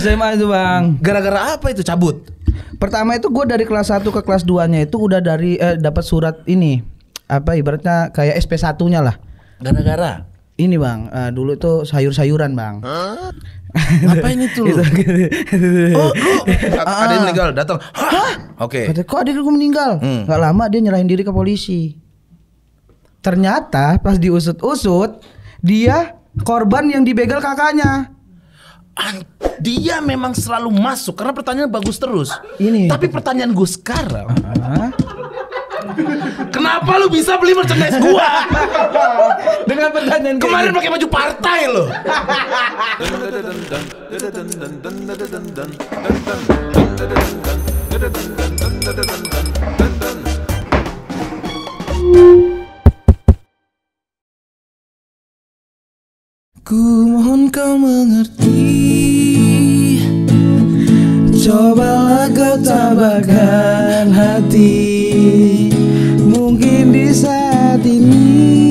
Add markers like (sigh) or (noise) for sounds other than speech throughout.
SMA (laughs) itu bang. Gara-gara apa itu cabut? Pertama itu gue dari kelas 1 ke kelas 2 nya itu udah dari eh, dapat surat ini apa ibaratnya kayak SP 1 nya lah. Gara-gara? Ini bang, uh, dulu itu sayur-sayuran bang. Huh? ini tuh? (laughs) tuh? oh, lu gitu. oh. (laughs) ada ah. yang meninggal datang. Hah? Oke. Okay. Kok adik yang meninggal? Hmm. Gak lama dia nyerahin diri ke polisi. Ternyata pas diusut-usut dia korban yang dibegal kakaknya dia memang selalu masuk karena pertanyaan bagus terus. Ini. Tapi pertanyaan gue sekarang. Uh-huh. Kenapa lu bisa beli merchandise gua? Dengan pertanyaan kemarin pakai baju partai lo. (laughs) Ku mohon kau mengerti Cobalah kau tabahkan hati Mungkin di saat ini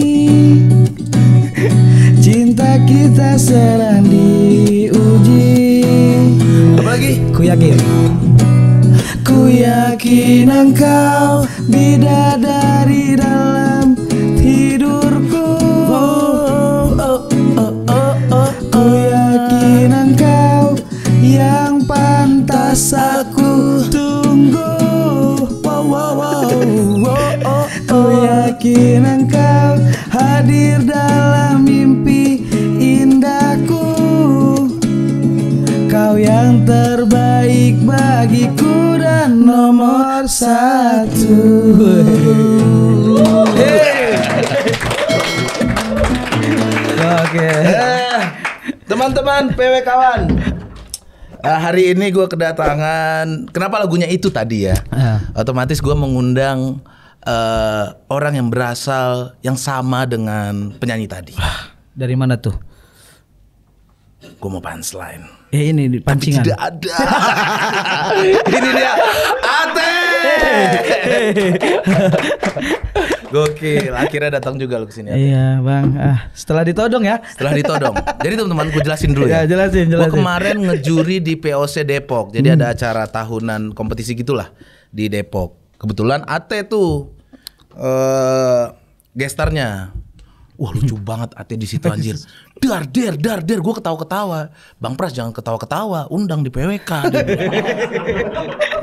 Cinta kita sedang diuji Apa lagi? Ku yakin Ku yakin engkau Bidadari dalam rasaku tunggu wow, wow, wow, wow, oh, Ku yakin engkau hadir dalam mimpi indahku Kau yang terbaik bagiku dan nomor satu Oke eh, Teman-teman PW kawan uh, hari ini gue kedatangan. Kenapa lagunya itu tadi ya? Uh. Otomatis gue mengundang uh, orang yang berasal yang sama dengan penyanyi tadi. Dari mana tuh? Gue mau punchline. Ya ini di pancingan. Tapi tidak ada. (laughs) ini dia Ate. Eh, Gokil, akhirnya datang juga lo kesini. Iya bang, ah, setelah ditodong ya. Setelah ditodong. Jadi teman-teman, gue jelasin dulu iya, ya. jelasin, jelasin. Gue kemarin ngejuri di POC Depok, jadi hmm. ada acara tahunan kompetisi gitulah di Depok. Kebetulan Ate tuh uh, gestarnya. Wah lucu banget Ate di situ anjir. (laughs) Dar der dar der gue ketawa-ketawa. Bang Pras jangan ketawa-ketawa, undang di PWK.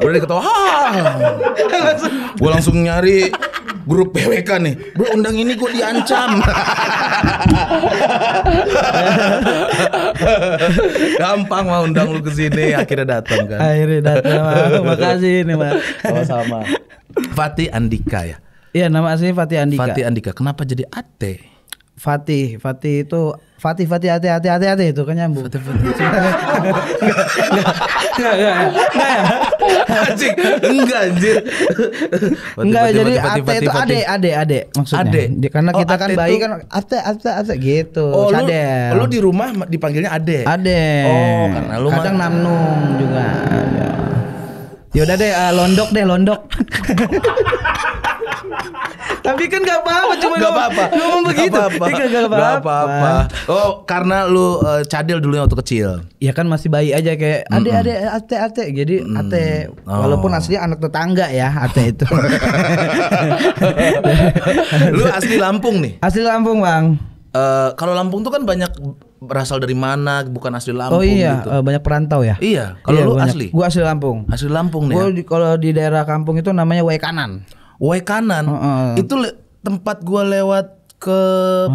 Udah ketawa. (laughs) Gue langsung nyari grup PWK nih bro undang ini gue diancam gampang mau undang lu kesini akhirnya datang kan akhirnya datang (laughs) makasih nih mas sama-sama Fatih Andika ya iya nama asli Fatih Andika Fatih Andika kenapa jadi Ate Fatih, Fatih itu Fatih, Fatih, hati, hati, hati, hati, itu kan nyambung. Fatih, Fatih. (laughs) Enggak, enggak, enggak, enggak, anjir. Enggak, jadi ate itu ade, ade, ade maksudnya. Ade. Karena oh, kita kan bayi kan ate, ate, ate gitu. Oh, lu, lu di rumah dipanggilnya ade. Ade. Oh, karena lu kadang namnung juga. Ya. Yaudah deh, eh, londok deh, londok. (laughs) Tapi kan gak apa-apa cuma gak apa-apa. Ngomong begitu. Gak apa-apa. Iya, gak apa-apa. Oh, karena lu uh, cadel dulu waktu kecil. ya kan masih bayi aja kayak ade ade ate ate. Jadi mm. ate oh. walaupun aslinya anak tetangga ya ate itu. (laughs) lu asli Lampung nih. Asli Lampung, Bang. Uh, kalau Lampung tuh kan banyak berasal dari mana bukan asli Lampung oh iya gitu. Eh, banyak perantau ya iya kalau iya, lu banyak. asli gua asli Lampung asli Lampung nih gua ya? kalau di daerah kampung itu namanya Waikanan Way kanan. Uh -uh. Itu tempat gua lewat ke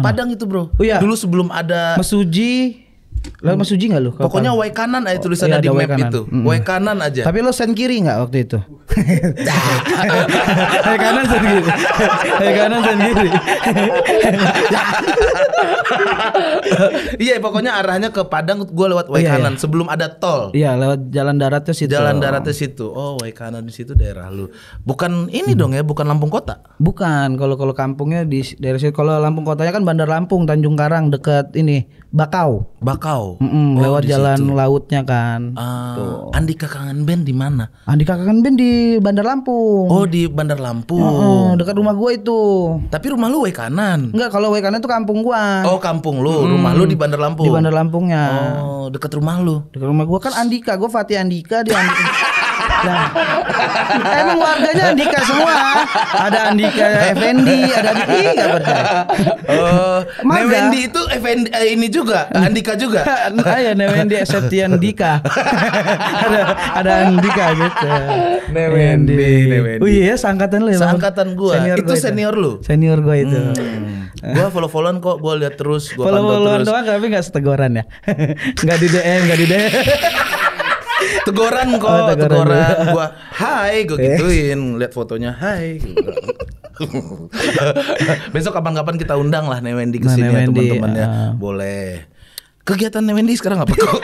Mana? Padang itu, Bro. Oh, iya. Dulu sebelum ada Mesuji Lo hmm. Uji gak lu? Pokoknya Y kanan aja tulisannya oh, iya, di map kanan. itu. Mm kanan aja. Tapi lo sen kiri gak waktu itu? y (laughs) kanan sen kiri. y kanan sen kiri. iya pokoknya arahnya ke Padang gue lewat Y iya, kanan iya. sebelum ada tol. Iya lewat jalan daratnya situ. Jalan daratnya situ. Oh Y kanan di situ daerah lu. Bukan ini hmm. dong ya, bukan Lampung Kota. Bukan. Kalau kalau kampungnya di daerah situ. Kalau Lampung Kotanya kan Bandar Lampung, Tanjung Karang dekat ini Bakau. Bakau Bakau. Mm-mm, oh, lewat jalan situ. Ya? lautnya kan. Uh, ah, Tuh. Andika Kangen Band di mana? Andika Kangen Band di Bandar Lampung. Oh, di Bandar Lampung. dekat rumah gue itu. Tapi rumah lu kanan. Enggak, kalau kanan itu kampung gua. Oh, kampung lu. Hmm. Rumah lu di Bandar Lampung. Di Bandar Lampungnya. Oh, dekat rumah lu. Dekat rumah gue kan Andika, gue Fatih Andika di Andika. (laughs) Nah, (laughs) emang warganya Andika semua. Ada Andika Effendi, ada Andika enggak percaya. Oh, itu Effendi eh, ini juga, Andika juga. (laughs) nah, ya Septian Dika. (laughs) ada ada Andika gitu. Effendi, Effendi. Oh iya, sangkatan lu ya. Sangkatan gua. Senior itu gua senior itu. lu. Senior gua itu. Hmm. Gua follow-followan kok, gua lihat terus, gua follow followan doang tapi gak setegoran ya. Enggak di DM, enggak di DM. Tegoran kok, oh, teguran. teguran. Ya. Gua hai, gua iya. gituin, lihat fotonya hai. Gitu. (laughs) Besok kapan-kapan kita undang lah Newendi kesini nah, ya teman-teman ya. Ah. Boleh kegiatan Wendy sekarang apa kok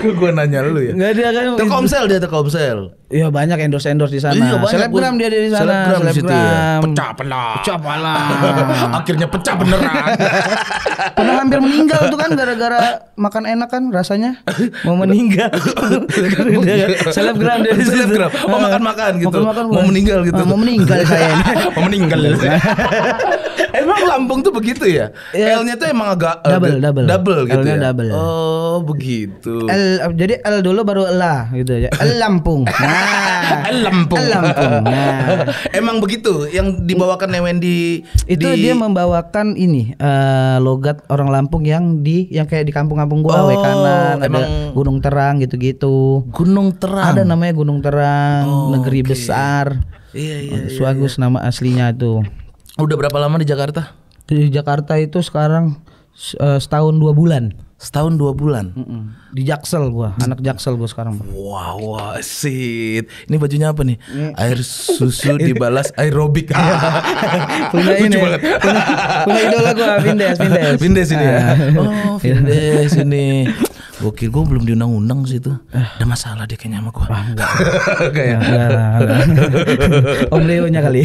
kok gua nanya lu ya Enggak ada kan Telkomsel dia Telkomsel iya banyak endorse endorse di sana iya, selebgram dia dari sana selebgram, di Situ ya. pecah pelah. pecah pelah. (laughs) akhirnya pecah beneran (laughs) pernah hampir meninggal tuh kan gara-gara makan enak kan rasanya mau meninggal (laughs) selebgram dia di selebgram mau makan makan gitu mau, makan, mau meninggal gitu mau meninggal saya mau meninggal emang Lampung tuh begitu ya. Iya. L-nya tuh emang agak eh, double double double. Double gitu ya. double. Oh, begitu. L jadi L dulu baru la gitu ya. L Lampung. (laughs) Nah. L Lampung. L Lampung. Nah. (laughs) Emang begitu yang dibawakan Newen di Itu di... dia membawakan ini uh, logat orang Lampung yang di yang kayak di kampung-kampung gua oh, kanan emang... ada Gunung Terang gitu-gitu. Gunung Terang. Ada namanya Gunung Terang, oh, negeri okay. besar. Iya iya. Suagus oh, iya, iya. nama aslinya itu. Udah berapa lama di Jakarta? Di Jakarta itu sekarang Eh, setahun dua bulan. Setahun dua bulan. Mm -mm. Di Jaksel gua, anak Jaksel gua sekarang. Wow, wow sih Ini bajunya apa nih? Mm. Air susu (laughs) dibalas aerobik. Iya. (laughs) punya ini. Punya, punya idola gua Vindes, Vindes. Vindes ini ya. Nah. Oh, Vindes ini. (laughs) Gue Gokil gue belum diundang-undang sih itu. Eh. Ada masalah deh kayaknya sama gue. Ah, enggak. (laughs) Kayak enggak, enggak, enggak, enggak. (laughs) Om Leo nya kali.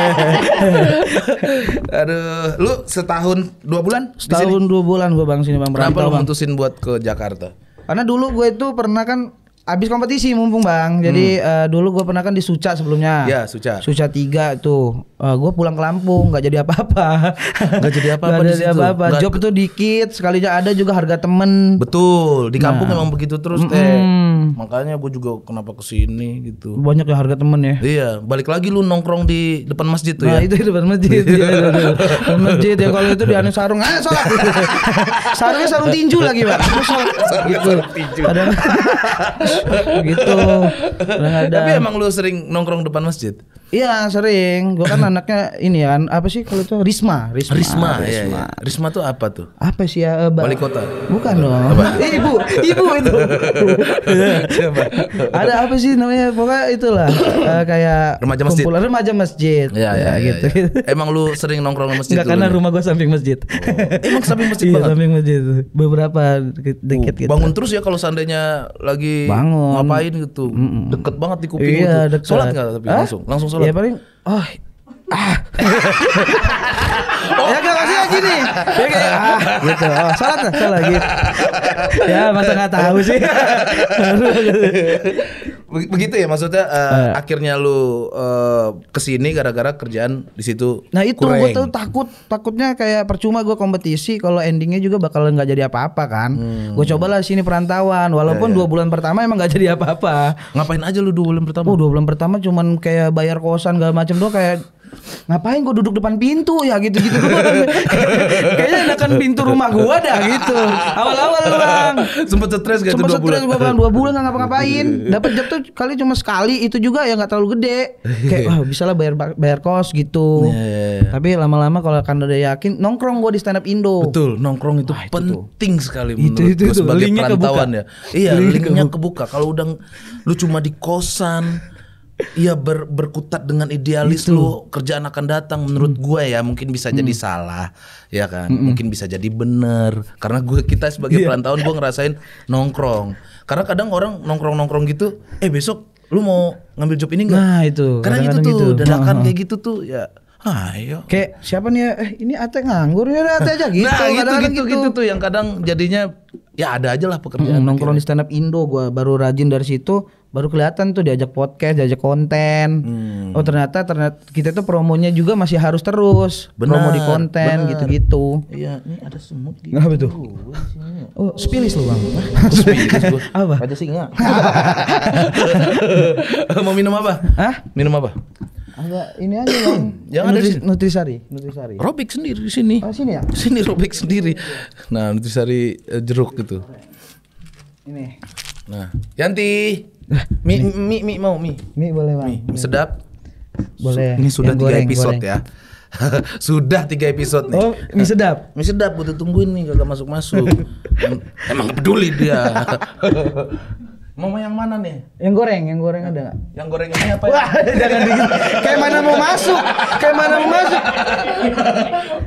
(laughs) Aduh, lu setahun dua bulan? Setahun dua bulan gue bang sini bang. Kenapa lu mutusin buat ke Jakarta? Karena dulu gue itu pernah kan Abis kompetisi mumpung bang, jadi hmm. uh, dulu gue pernah kan di Suca sebelumnya. Ya Suca. Suca tiga tuh, uh, eh, gue pulang ke Lampung nggak jadi apa-apa. Gak jadi (laughs) apa-apa di situ. Apa-apa. Job tuh dikit, sekalinya ada juga harga temen. Betul, di kampung nah. emang begitu terus mm -hmm. teh. Makanya gue juga kenapa kesini gitu. Banyak ya harga temen ya. Iya, balik lagi lu nongkrong di depan masjid tuh nah, ya. itu di depan masjid. (laughs) ya, depan masjid ya kalau itu di anu sarung, ah sholat. (laughs) Sarungnya sarung tinju lagi bang. Sarung tinju gitu. Tapi emang lu sering nongkrong depan masjid? Iya sering. Gue kan (laughs) anaknya ini kan apa sih kalau itu Risma. Risma. Risma. Risma. Iya, iya. Risma tuh apa tuh? Apa sih ya? Eh, ba Wali kota. Bukan dong. (laughs) Eh, ibu, ibu itu. (laughs) Ada apa sih namanya? Pokoknya itulah uh, (coughs) kayak remaja masjid. Kumpulan remaja masjid. Iya iya ya, gitu. Ya, Emang lu sering nongkrong di masjid? Enggak karena rumah gue samping masjid. Oh. Emang samping masjid iya, banget. Samping masjid. Beberapa deket gitu. Bangun terus ya kalau seandainya lagi Bangun. ngapain gitu. Deket banget di kuping iya, gitu. Sholat nggak tapi langsung langsung sholat. Ya paling oh ah. Oh. Ya kalau kasih gini Ya kayak ah gitu. Oh, salah salah gitu. ya masa nggak tahu sih. (laughs) begitu ya maksudnya uh, uh, akhirnya lu uh, kesini gara-gara kerjaan di situ nah itu gue tuh takut takutnya kayak percuma gue kompetisi kalau endingnya juga bakal nggak jadi apa-apa kan hmm. gue cobalah sini perantauan walaupun yeah, yeah. dua bulan pertama emang nggak jadi apa-apa ngapain aja lu dua bulan pertama oh dua bulan pertama cuman kayak bayar kosan gak macem tuh kayak ngapain gue duduk depan pintu ya gitu gitu (laughs) kayaknya enakan pintu rumah gue dah gitu awal-awal bang sempet stres gak sempet stres gue bang dua bulan nggak ngapa-ngapain dapat job tuh kali cuma sekali itu juga ya nggak terlalu gede kayak (laughs) wah bisa lah bayar bayar kos gitu iya, iya, iya. tapi lama-lama kalau kan udah yakin nongkrong gue di stand up Indo betul nongkrong itu wah, penting tuh. sekali menurut itu, itu, gue sebagai perantauan ya iya linknya kebuka kalau udah lu cuma di kosan Iya ber, berkutat dengan idealis lo gitu. lu kerjaan akan datang menurut hmm. gue ya mungkin bisa hmm. jadi salah ya kan hmm. mungkin bisa jadi bener karena gue kita sebagai yeah. perantauan gue ngerasain nongkrong karena kadang orang nongkrong nongkrong gitu eh besok lu mau ngambil job ini enggak nah itu karena gitu tuh gitu. dadakan (laughs) kayak gitu tuh ya Ayo. Kayak siapa nih? Ya? Eh, ini Ate nganggur ya Ate aja gitu. Nah, kadang -kadang gitu, gitu, gitu gitu tuh yang kadang jadinya ya ada aja lah pekerjaan. Hmm, nongkrong di stand up Indo gue baru rajin dari situ baru kelihatan tuh diajak podcast, diajak konten. Hmm. Oh ternyata ternyata kita tuh promonya juga masih harus terus bener, promo di konten gitu-gitu. Iya, ini ada semut gitu. Nah, betul. Oh, spilis lu bang. (laughs) apa? Ada singa. (laughs) Mau minum apa? Hah? Minum apa? Agak ini aja bang. (clears throat) Yang ada nutrisari. Nutrisari. Robik sendiri di sini. Oh sini ya? (laughs) Sini robik sendiri. Nah nutrisari eh, jeruk gitu. Ini. Nah, Yanti. Mi, mi, mi, mau mi. Mi boleh bang. Mi. mi. Sedap. Boleh. Su ini sudah tiga episode goreng. ya. (laughs) sudah tiga episode nih. Oh, mie sedap. mie sedap butuh tungguin nih kalau masuk-masuk. (laughs) Emang peduli dia. (laughs) mau yang mana nih? Yang goreng, yang goreng ada nggak? Yang goreng ini apa? Ya? Wah, jangan Kayak mana mau masuk? Kayak mana mau masuk?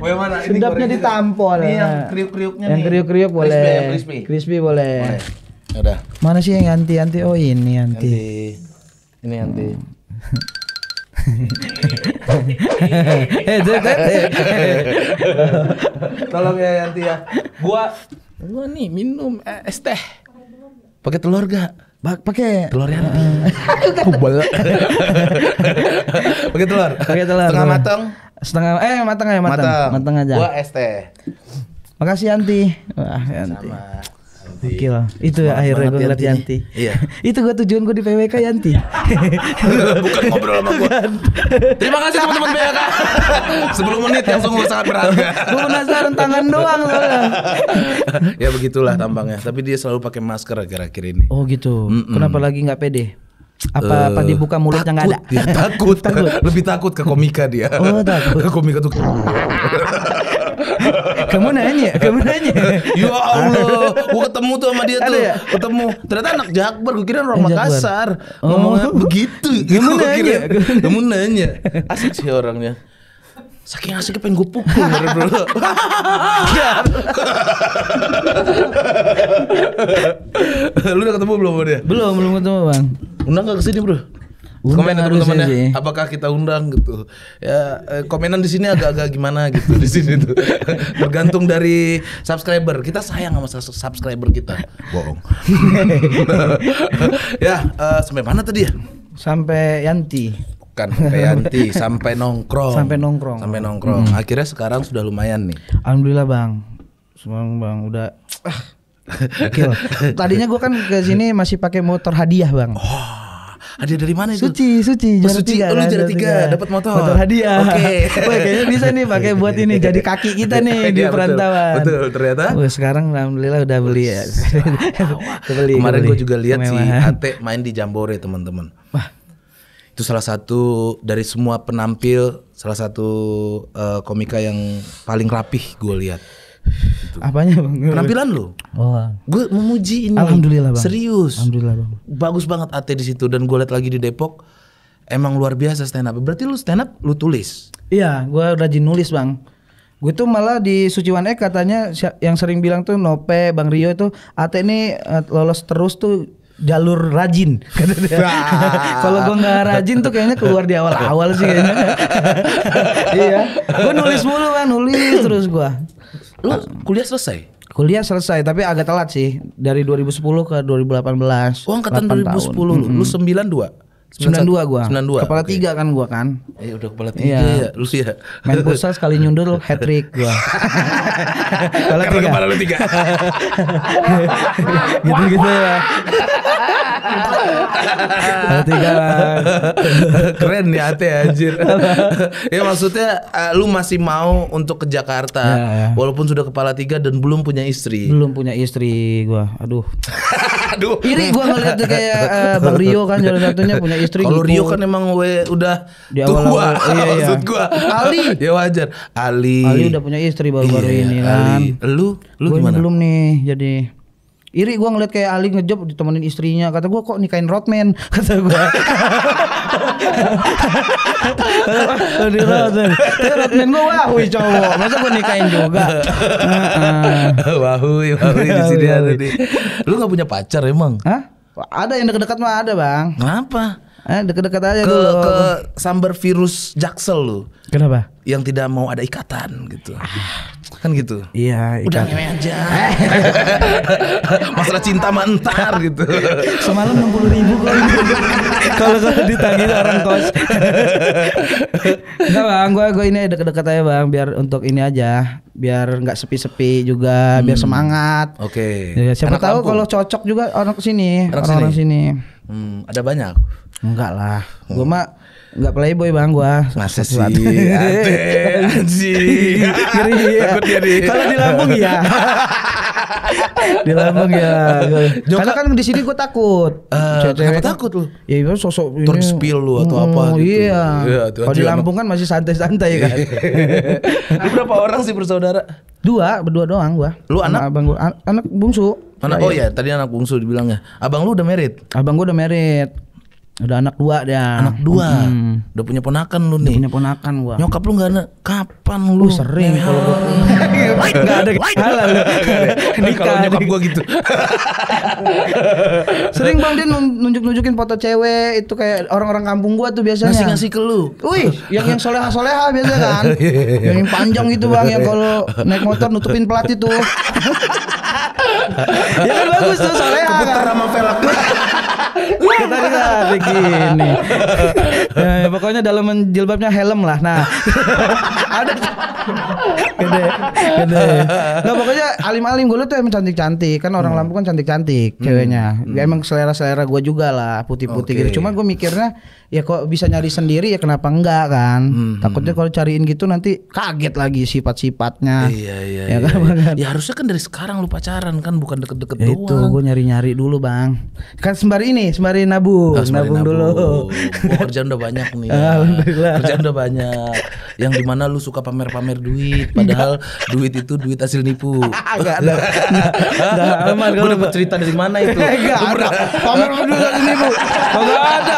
Wah, mana? Sedapnya ditampol. Ini yang kriuk-kriuknya nih. Yang kriuk-kriuk boleh. Crispy, ya, crispy. Crispy boleh. Udah. Mana sih yang anti anti? Oh ini anti. ini anti. Ini anti. Tolong ya Yanti ya. Gua gua nih minum eh, es teh. Pakai telur gak? Bak pakai telur yang (laughs) Kubel. pakai telur. Pakai telur. Setengah matang. Setengah eh matang ya matang. Matang, aja. Gua es teh. Makasih anti, Wah, Yanti. Oke lah, Itu ya akhirnya gue ngeliat Yanti. Iya. (laughs) itu gue tujuan gue di PWK Yanti. (laughs) Bukan ngobrol sama gue. Terima kasih teman-teman PWK. 10 (laughs) menit yang sungguh sangat berharga. gue penasaran tangan doang loh. ya begitulah tampangnya. Tapi dia selalu pakai masker akhir-akhir ini. Oh gitu. Kenapa lagi nggak pede? apa uh, apa dibuka mulutnya nggak ada takut lebih takut ke komika dia oh takut ke komika tuh kamu nanya, kamu nanya. (laughs) ya Allah, gua ketemu tuh sama dia tuh. Ya? Ketemu. Ternyata anak Jakbar, gua kira orang Makassar. Oh. ngomong begitu. Kamu (laughs) nanya. Kamu nanya. Asik sih orangnya. Saking asik pengen gua pukul bro. (laughs) Lu udah ketemu belum sama dia? Belum, belum ketemu bang Undang gak kesini bro? Undang komen teman-teman ya. Apakah kita undang gitu? Ya eh, komenan di sini agak-agak gimana gitu di sini tuh. Bergantung (laughs) dari subscriber. Kita sayang sama subscriber kita. Bohong. (laughs) ya uh, sampai mana tadi ya? Sampai Yanti bukan sampai Yanti. sampai nongkrong sampai nongkrong sampai nongkrong hmm. akhirnya sekarang sudah lumayan nih alhamdulillah bang semua bang udah ah. (laughs) tadinya gue kan ke sini masih pakai motor hadiah bang oh. Hadiah dari mana itu? Suci, Suci. Oh, Suci, tiga, oh, lu kan, juara tiga, dapat motor. Motor hadiah. Oke. Okay. (laughs) kayaknya bisa nih (laughs) pakai buat ini jadi kaki kita nih di perantauan. Betul, betul ternyata. Wah, sekarang alhamdulillah udah beli ya. (laughs) Kemarin gue juga lihat si Ate main di Jambore, teman-teman. Itu salah satu dari semua penampil, salah satu uh, komika yang paling rapih gue lihat. Apanya bang? Penampilan lu. Oh. Gue memuji ini. Alhamdulillah bang. Serius. Alhamdulillah bang. Bagus banget Ate di situ dan gue liat lagi di Depok. Emang luar biasa stand up. Berarti lu stand up lu tulis? Iya, gue rajin nulis bang. Gue tuh malah di Suciwan E katanya yang sering bilang tuh Nope, Bang Rio itu Ate ini eh, lolos terus tuh jalur rajin (laughs) (laughs) Kalau gue nggak rajin tuh kayaknya keluar di awal-awal sih kayaknya. (laughs) iya. Gue nulis mulu kan, nulis terus gue. Lu ah. kuliah selesai? Kuliah selesai tapi agak telat sih dari 2010 ke 2018. Oh angkatan 2010 tahun. lu, mm -hmm. lu 92. 92 gua. 92. Kepala okay. tiga kan gua kan. Eh udah kepala iya. tiga iya. ya, lu sih ya. Main pusat sekali nyundul (laughs) hat trick gua. kepala tiga. Kepala lu tiga. gitu gitu ya. kepala tiga lah. Keren ya Ate anjir. (laughs) ya maksudnya eh, lu masih mau untuk ke Jakarta ya, ya. walaupun sudah kepala tiga dan belum punya istri. Belum punya istri gua. Aduh. (laughs) Aduh. Iri gua ngeliat kayak uh, Bang Rio kan jalan satunya punya istri Kalau Rio gitu. kan emang we udah di awal tua awal, (laughs) iya, iya. maksud gua. Ali. (laughs) ya wajar. Ali. Ali udah punya istri baru-baru iya, ini kan. Lu lu gua gimana? Belum nih jadi Iri gue ngeliat kayak Ali ngejob ditemenin istrinya Kata gue kok nikahin Rodman (laughs) Kata gue Tadi Rodman Rodman gue wahui cowok Masa gue nikahin juga Wahui Wahui di sini ada nih Lu gak punya pacar emang? Hah? Ada yang dekat-dekat mah ada bang Kenapa? Eh, deket-deket aja ke, dulu. Ke sumber virus jaksel lu. Kenapa? Yang tidak mau ada ikatan gitu. Ah. Kan gitu. Iya, Udah ngewe aja. (laughs) Masalah cinta mentar gitu. Semalam 60 ribu (laughs) kalau kalau ditagi orang kos. Enggak bang, gue gue ini deket-deket aja bang, biar untuk ini aja, biar nggak sepi-sepi juga, hmm. biar semangat. Oke. Okay. Ya, siapa Anak tahu kalau cocok juga orang sini, orang, orang sini. sini. Hmm, ada banyak. Enggak lah. Oh. Gua mah Enggak playboy bang gua. Masa sih? (laughs) Ate, (laughs) ya. Kalau di Lampung ya. (laughs) di Lampung ya. Karena kan di sini gua takut. Uh, kenapa kan. takut lu? Ya itu iya, sosok ini. Turn spill lu atau hmm, apa gitu. Iya. Ya, Kalau di Lampung kan masih santai-santai kan. Iya. lu berapa orang sih bersaudara? Dua, berdua doang gua. Lu anak? Abang gua anak bungsu. Anak, iya, oh ya, tadi anak bungsu dibilangnya. Abang lu udah merit? Abang gua udah merit Udah anak dua dia. Anak dua. Hmm. Udah punya ponakan lu nih. Udah punya ponakan gua. Nyokap lu enggak ada kapan lu? Uh, sering nah, kalau gua. Enggak (laughs) iya, ada. Halal lu. Kalau nyokap gua gitu. (laughs) sering Bang Din nunjuk-nunjukin foto cewek itu kayak orang-orang kampung gua tuh biasanya. Ngasih-ngasih ke lu. Wih, yang yang soleha-soleha biasa kan. (laughs) yang panjang gitu Bang yang kalau naik motor nutupin plat itu ya kan bagus tuh soalnya Keputar sama velg iya, kita iya. kita begini ya, ya pokoknya dalam menjilbabnya helm lah nah ada gede gede nah pokoknya alim-alim gue tuh emang cantik-cantik kan orang hmm. Lampung kan cantik-cantik ceweknya hmm. emang selera-selera gue juga lah putih-putih okay. gitu cuma gue mikirnya ya kok bisa nyari sendiri ya kenapa enggak kan hmm, hmm takutnya hmm. kalau cariin gitu nanti kaget lagi sifat-sifatnya iya iya ya, iya, kan, iya. (laughs) ya harusnya kan dari sekarang lu pacaran kan bukan deket-deket ya, doang itu gue nyari-nyari dulu bang kan sembari ini sembari nabung oh, ah, sembari nabung, nabung dulu oh, kerjaan udah banyak nih (laughs) ya. Alhamdulillah kerjaan udah banyak yang dimana lu suka pamer-pamer duit (laughs) padahal duit itu duit hasil nipu enggak ada enggak aman gue udah cerita dari mana itu enggak ada pamer duit hasil nipu enggak ada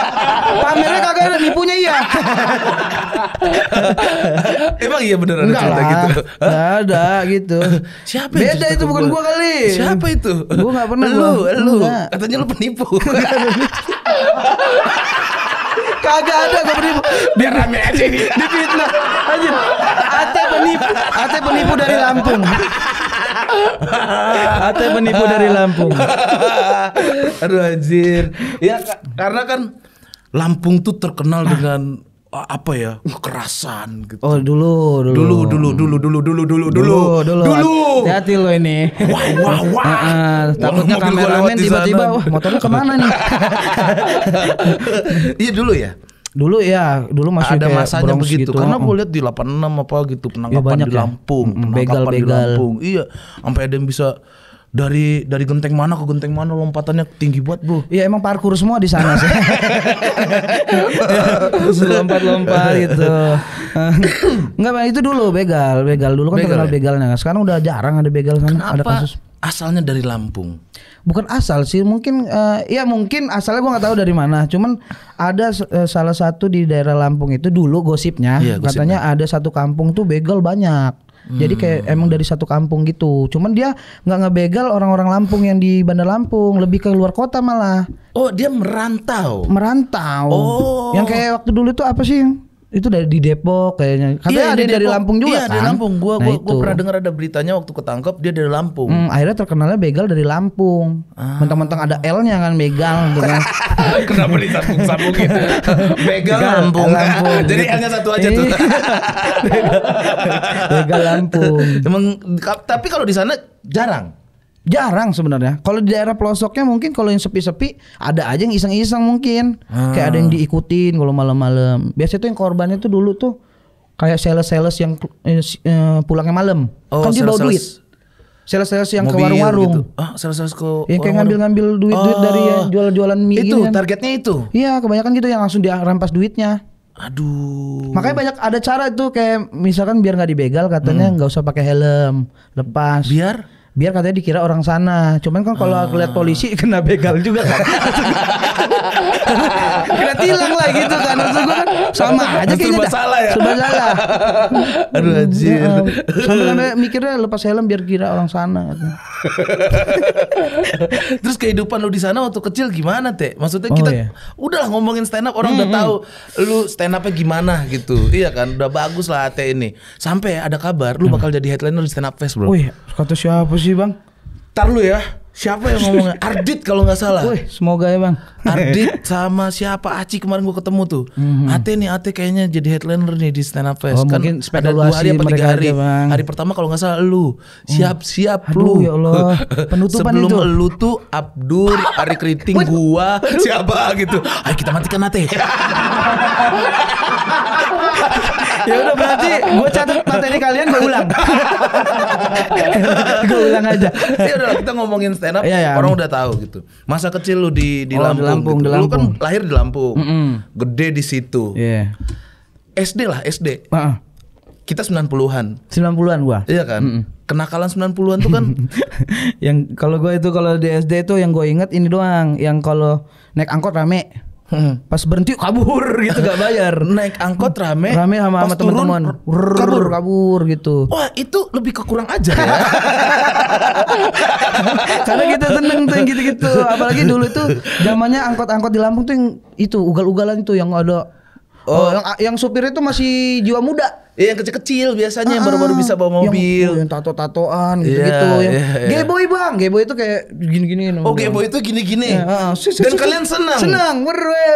Pamernya (laughs) kagak ada nipunya iya. (laughs) Emang iya beneran Enggak cerita lah. gitu. Enggak ada gitu. Siapa itu? Beda itu bukan gua kali. Siapa itu? Gua enggak pernah. Lu, gua. lu. Katanya lu penipu. (laughs) Kagak ada gue penipu. Biar rame aja ini. fitnah Anjir. Ate penipu. Ate penipu dari Lampung. Ate penipu dari Lampung. Aduh anjir. Ya karena kan Lampung tuh terkenal ah. dengan apa ya kekerasan gitu. Oh dulu dulu dulu dulu dulu dulu dulu dulu dulu dulu dulu hati lo ini wah wah (laughs) wah uh, uh, takutnya kameramen tiba-tiba wah motornya kemana nih (laughs) iya dulu ya Dulu ya, dulu masih ada masanya begitu. Gitu. Karena gue lihat di 86 apa gitu iya, penangkapan ya, di Lampung, ya? penangkapan begal, di Lampung. Begal. Iya, sampai ada yang bisa dari dari genteng mana ke genteng mana lompatannya tinggi buat bro Iya emang parkur semua di sana sih (laughs) lompat-lompat gitu Enggak itu dulu begal begal dulu kan begal, terkenal ya? begalnya sekarang udah jarang ada begal kan Kenapa ada kasus asalnya dari Lampung bukan asal sih mungkin uh, ya mungkin asalnya gua nggak tahu dari mana cuman ada uh, salah satu di daerah Lampung itu dulu gosipnya, iya, gosipnya katanya ada satu kampung tuh begal banyak Hmm. Jadi kayak hmm. emang dari satu kampung gitu. Cuman dia nggak ngebegal orang-orang Lampung yang di Bandar Lampung, lebih ke luar kota malah. Oh, dia merantau. Merantau. Oh. Yang kayak waktu dulu itu apa sih? itu dari di Depok kayaknya. Katanya iya, ada dari Lampung juga iya, kan? Iya, dari Lampung. Gua nah, gua, pernah dengar ada beritanya waktu ketangkep dia dari Lampung. Hmm, akhirnya terkenalnya begal dari Lampung. Ah. Mentang-mentang ada L-nya kan begal gitu kan. (laughs) Kenapa disambung-sambung gitu? (laughs) Begal Lampung. Lampung. Kan? Jadi hanya gitu. satu aja tuh. Iya. (laughs) begal Lampung. Emang tapi kalau di sana jarang Jarang sebenarnya. Kalau di daerah pelosoknya mungkin kalau yang sepi-sepi ada aja yang iseng-iseng mungkin. Hmm. Kayak ada yang diikutin kalau malam-malam. Biasanya tuh yang korbannya tuh dulu tuh kayak sales-sales yang eh, eh, pulangnya malam. Oh, kan dia bawa duit. Sales-sales yang Mobil, ke warung-warung. Gitu. Ah, sales-sales ke warung. Yang kayak ngambil-ngambil duit-duit oh, dari jual-jualan mie Itu kan. targetnya itu. Iya, kebanyakan gitu yang langsung dirampas duitnya. Aduh. Makanya banyak ada cara itu kayak misalkan biar nggak dibegal katanya hmm. nggak hmm. usah pakai helm, lepas. Biar biar katanya dikira orang sana. Cuman kan kalau aku lihat polisi (laughs) kena begal juga kan. (laughs) kena tilang lah gitu kan. Maksud gua kan sama aja kayaknya. Sudah salah ya. Sudah salah. (laughs) Aduh anjir. Ya, sampai mikirnya lepas helm biar kira orang sana gitu. Terus kehidupan lu di sana waktu kecil gimana, Teh? Maksudnya oh, kita iya. udah ngomongin stand up orang udah tahu lu stand upnya gimana gitu. iya kan? Udah bagus lah Teh ini. Sampai ada kabar lu mm. bakal jadi headliner di stand up fest, Bro. Wih, kata siapa sih bang? Ntar lu ya. Siapa yang ngomongnya? (laughs) Ardit kalau nggak salah. Woy, semoga ya bang. Ardit sama siapa? Aci kemarin gue ketemu tuh. Mm-hmm. Ate nih, Ate kayaknya jadi headliner nih di Stand Up Fest. Oh, kan mungkin ada dua hari apa hari. Hari pertama kalau nggak salah lu siap-siap oh. lu. ya Allah. (laughs) Penutupan Sebelum itu. lu tuh Abdur, Ari Keriting gua, siapa gitu. Ayo kita matikan Ate. (laughs) ya udah berarti gue catat materi kalian gue ulang (laughs) gue ulang aja ya udah kita ngomongin stand up ya, ya. orang udah tahu gitu masa kecil lu di di oh, Lampung, di Lampung, gitu. di kan Lampung. kan lahir di Lampung mm -mm. gede di situ yeah. SD lah SD uh -uh kita 90-an. 90-an gua. Iya kan? Mm -mm. Kenakalan 90-an tuh kan (laughs) yang kalau gue itu kalau di SD itu yang gue inget ini doang, yang kalau naik angkot rame. Hmm. Pas berhenti kabur (laughs) gitu gak bayar. Naik angkot rame. Rame sama sama teman-teman. Kabur kabur gitu. Wah, itu lebih kekurang aja ya. (laughs) Karena kita seneng tuh gitu-gitu. Apalagi dulu itu zamannya angkot-angkot di Lampung tuh yang itu ugal-ugalan itu yang ada Oh, oh yang, yang supir itu masih jiwa muda. Iya yang kecil-kecil biasanya baru-baru ah, bisa bawa oh, mobil. Yang, yang tato-tatoan gitu-gitu. Yeah, yang yeah, yeah. Gayboy bang, gayboy itu kayak gini-gini. Oh boy itu gini-gini. Yeah, ya, uh, ah. Dan kalian senang. Senang, merwe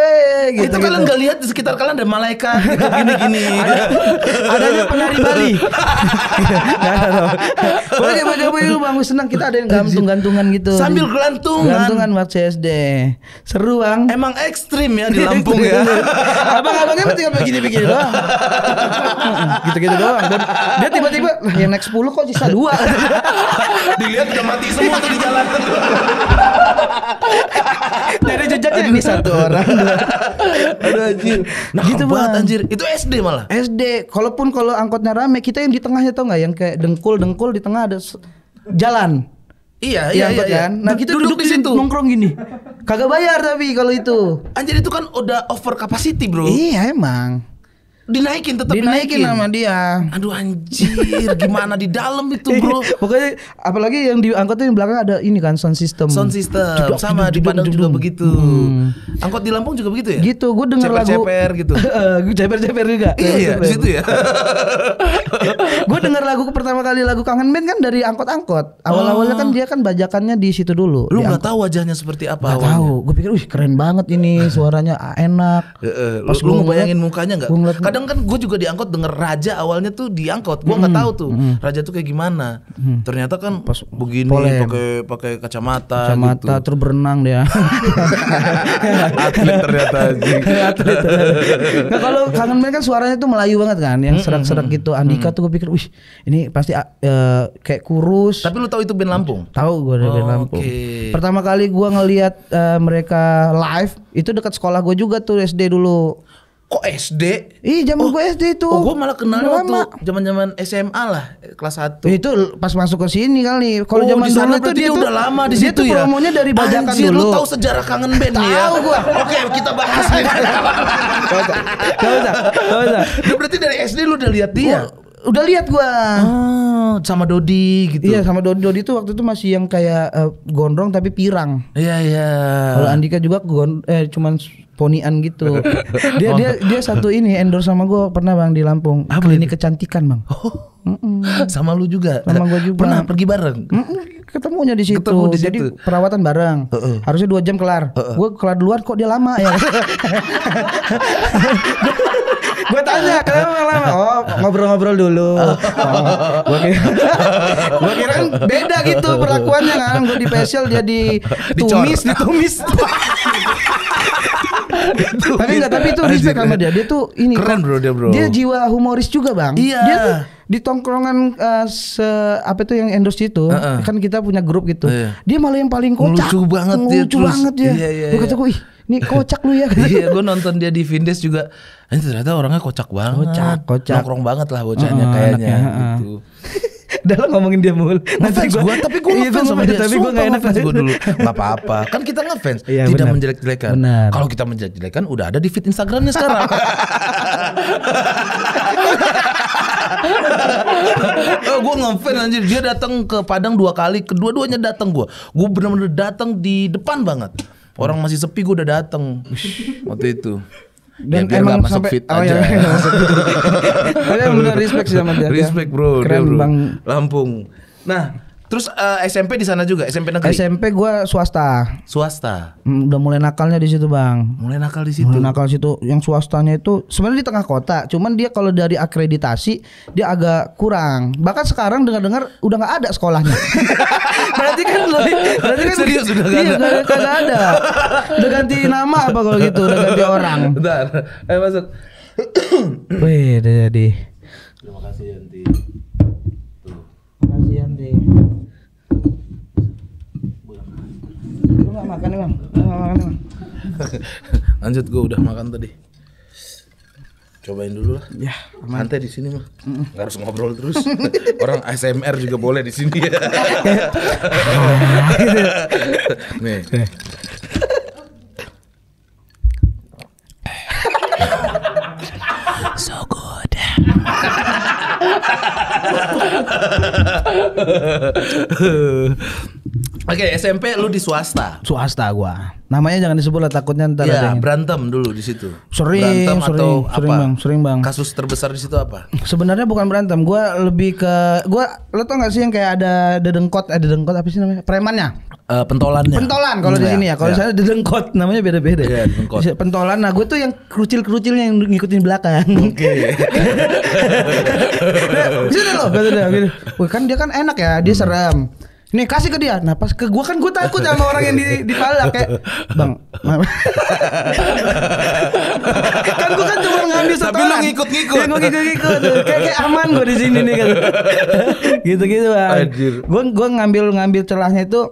itu gitu, kalian gitu. gak lihat di sekitar kalian ada malaikat gitu, gini-gini. (laughs) ada, yang penari Bali. (laughs) Boleh gayboy-gayboy lu bang, senang kita ada yang gantung-gantungan gitu. Sambil gelantungan. Gantungan waktu CSD. Seru bang. Emang ekstrim ya di Lampung ya. (laughs) Abang-abangnya tinggal begini-begini doang gitu-gitu doang. Dan dia tiba-tiba lah yang naik 10 kok sisa 2. (laughs) Dilihat udah mati semua tuh di jalan. jadi (laughs) jejaknya ini satu orang. Aduh anjir. Nah, gitu banget anjir. Itu SD malah. SD. Kalaupun kalau angkotnya rame, kita yang di tengahnya tau nggak yang kayak dengkul-dengkul di tengah ada jalan. Iya, iya, iya, iya. Kan? Nah, kita duduk, duduk di situ nongkrong gini. Kagak bayar tapi kalau itu. Anjir itu kan udah over capacity, Bro. Iya, emang dinaikin tetap dinaikin naikin. sama dia aduh anjir gimana di dalam itu bro (laughs) pokoknya apalagi yang di angkot yang belakang ada ini kan sound system sound system Jodok, sama di Padang juga begitu hmm. angkot di Lampung juga begitu ya gitu gue denger lagu ceper gitu (laughs) eh, gue ceper ceper juga iya di situ ya (laughs) gue denger lagu pertama kali lagu kangen band kan dari angkot angkot awal awalnya kan oh. dia kan bajakannya di situ dulu lu nggak tahu wajahnya seperti apa nggak tahu gue pikir wih keren banget ini suaranya enak eh, eh, pas lu ngebayangin mukanya nggak kadang kan gue juga diangkut denger raja awalnya tuh diangkut gue nggak mm tahu tuh mm-hmm. raja tuh kayak gimana mm-hmm. ternyata kan Pas begini pakai pakai kacamata kacamata gitu. terus berenang dia (laughs) atlet ternyata (laughs) nah, kalau kangen mereka kan suaranya tuh melayu banget kan yang serak-serak gitu Andika tuh gue pikir wih ini pasti uh, kayak kurus tapi lu tahu itu band Lampung tahu gue dari oh, band Lampung okay. pertama kali gue ngelihat uh, mereka live itu dekat sekolah gue juga tuh SD dulu kok SD? Ih, zaman oh, gue SD itu. Oh, gue malah kenal waktu zaman-zaman SMA lah, kelas 1. Itu pas masuk ke sini kali. Kalau oh, zaman dulu itu dia, dia udah lama di situ ya. Itu promonya dari bajakan Anjir, dulu. lu tahu sejarah kangen band ya? Tahu gua. Oke, kita bahas nih. Tahu Enggak Tahu tak? Berarti dari SD lu udah lihat dia? udah lihat gua. Oh, sama Dodi gitu. Iya, sama Dodi. Dodi tuh waktu itu masih yang kayak uh, gondrong tapi pirang. Iya, iya. Kalau Andika juga gon eh cuman ponian gitu. (laughs) dia oh. dia dia satu ini endorse sama gue pernah bang di Lampung. Apa ini kecantikan bang. Oh. Sama lu juga. Sama gue juga. Pernah pergi bareng. Mm -mm. Ketemunya di situ. Ketemu di situ. Jadi perawatan bareng. Uh -uh. Harusnya dua jam kelar. Uh -uh. Gue kelar duluan kok dia lama ya. (laughs) gue tanya kenapa lama oh ngobrol-ngobrol dulu oh, oh. gue kira (laughs) kira kan beda gitu perlakuannya kan gue di facial dia di tumis ditumis tapi enggak, tapi itu respect sama dia. Dia tuh ini keren bro dia bro. Dia jiwa humoris juga bang. Iya. Dia tuh di tongkrongan uh, se apa itu yang endorse itu uh -uh. kan kita punya grup gitu. Uh, iya. Dia malah yang paling kocak. Lucu banget dia. Lucu banget dia. Iya, iya, iya. kata gue, ih ini kocak lu ya. (laughs) iya, gue nonton dia di Vindes juga. Ini eh, ternyata orangnya kocak banget. Kocak, kocak. Nongkrong banget lah bocahnya uh, kayaknya anaknya, gitu. (laughs) Udah lo ngomongin dia mulu. nanti gue, tapi gue iya, ngefans sama dia. Tapi gue gak enak. Gue dulu. (laughs) Gak apa-apa. Kan kita ngefans. Iya, Tidak menjelek-jelekan. Kalau kita menjelek-jelekan udah ada di feed Instagramnya sekarang. (laughs) oh, gue ngefans anjir dia datang ke Padang dua kali kedua-duanya datang gue gue bener-bener datang di depan banget orang masih sepi gue udah datang waktu itu dan ya, emang sampai, fit oh iya, aja. Iya, masuk benar (laughs) respect sih sama dia. Respect bro, Keren dia, bro. Bang. Lampung. Nah, Terus uh, eh, SMP di sana juga, SMP negeri. SMP gua swasta. Swasta. Hmm, udah mulai nakalnya di situ, Bang. Mulai nakal di situ. Mulai nakal situ. Yang swastanya itu sebenarnya di tengah kota, cuman dia kalau dari akreditasi dia agak kurang. Bahkan sekarang dengar-dengar udah nggak ada sekolahnya. (laughs) berarti kan lebih berarti kan serius sudah enggak iya, ada. Iya, gak, gak ada. Udah ganti nama apa kalau gitu, udah ganti orang. Bentar. Eh masuk. (coughs) Wih, udah jadi. Terima kasih Yanti. Terima kasih Yanti. nggak makan emang nggak (laughs) lanjut gue udah makan tadi cobain dulu lah ya aman. di sini mah mm. nggak harus ngobrol terus (laughs) orang ASMR juga boleh di sini ya (laughs) nih eh. (laughs) Oke, SMP lu di swasta. Swasta gua. Namanya jangan disebut lah takutnya ntar ya, ada yang... berantem dulu di situ. Sering, berantem sering, atau sering apa? Bang, sering Bang. Kasus terbesar di situ apa? Sebenarnya bukan berantem, gua lebih ke gua lo tau gak sih yang kayak ada dedengkot, ada eh, dedengkot apa sih namanya? Premannya uh, pentolannya. Pentolan kalau hmm, di iya. sini ya. Kalau ya. sana dedengkot namanya beda-beda. Iya, dedengkot. Pentolan. Nah, gue tuh yang kerucil-kerucilnya yang ngikutin belakang. Oke. Okay. (laughs) nah, gitu loh, gitu Wih, kan dia kan enak ya, dia hmm. serem. Nih kasih ke dia. Nah pas ke gua kan gua takut sama orang yang di di pala kayak Bang. (laughs) kan gua kan cuma ngambil satu Tapi lu ngikut-ngikut. Ya, ngikut-ngikut. kayak kayak aman gua di sini nih kan. (laughs) Gitu-gitu, Bang. Gua gua ngambil ngambil celahnya itu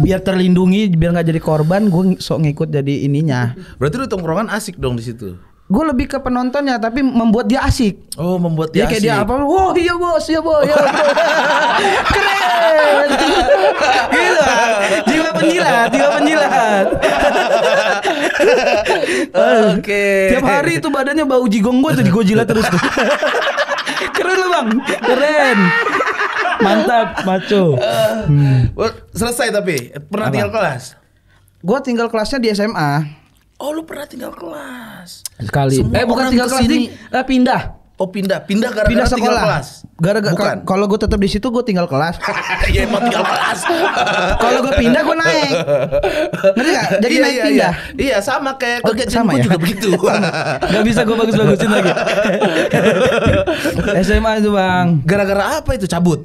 biar terlindungi biar nggak jadi korban gue sok ngikut jadi ininya berarti lu tongkrongan asik dong di situ gue lebih ke penontonnya tapi membuat dia asik oh membuat dia, dia kayak asik. dia apa wow iya bos iya bos iya bos (laughs) keren gitu jiwa penjilat jiwa penjilat oke okay. tiap hari itu badannya bau jigong gue tuh jilat terus tuh (laughs) keren lu bang keren Mantap, maco. Eh, hmm. Selesai tapi pernah Apa? tinggal kelas. Gua tinggal kelasnya di SMA. Oh, lu pernah tinggal kelas. Sekali. Semua eh, bukan tinggal kelas sih, eh, pindah. Oh pindah, pindah gara-gara pindah sekolah. tinggal kelas. Gara-gara bukan. Kalau gue tetap di situ gue tinggal kelas. Iya emang tinggal kelas. (laughs) kalau gue pindah gue naik. Ngerti gak? Jadi iya, naik iya, pindah. Iya, iya sama kayak oh, kegiatan sama ya? juga begitu. (laughs) gak bisa gue bagus-bagusin lagi. SMA (laughs) itu bang. Gara-gara apa itu cabut?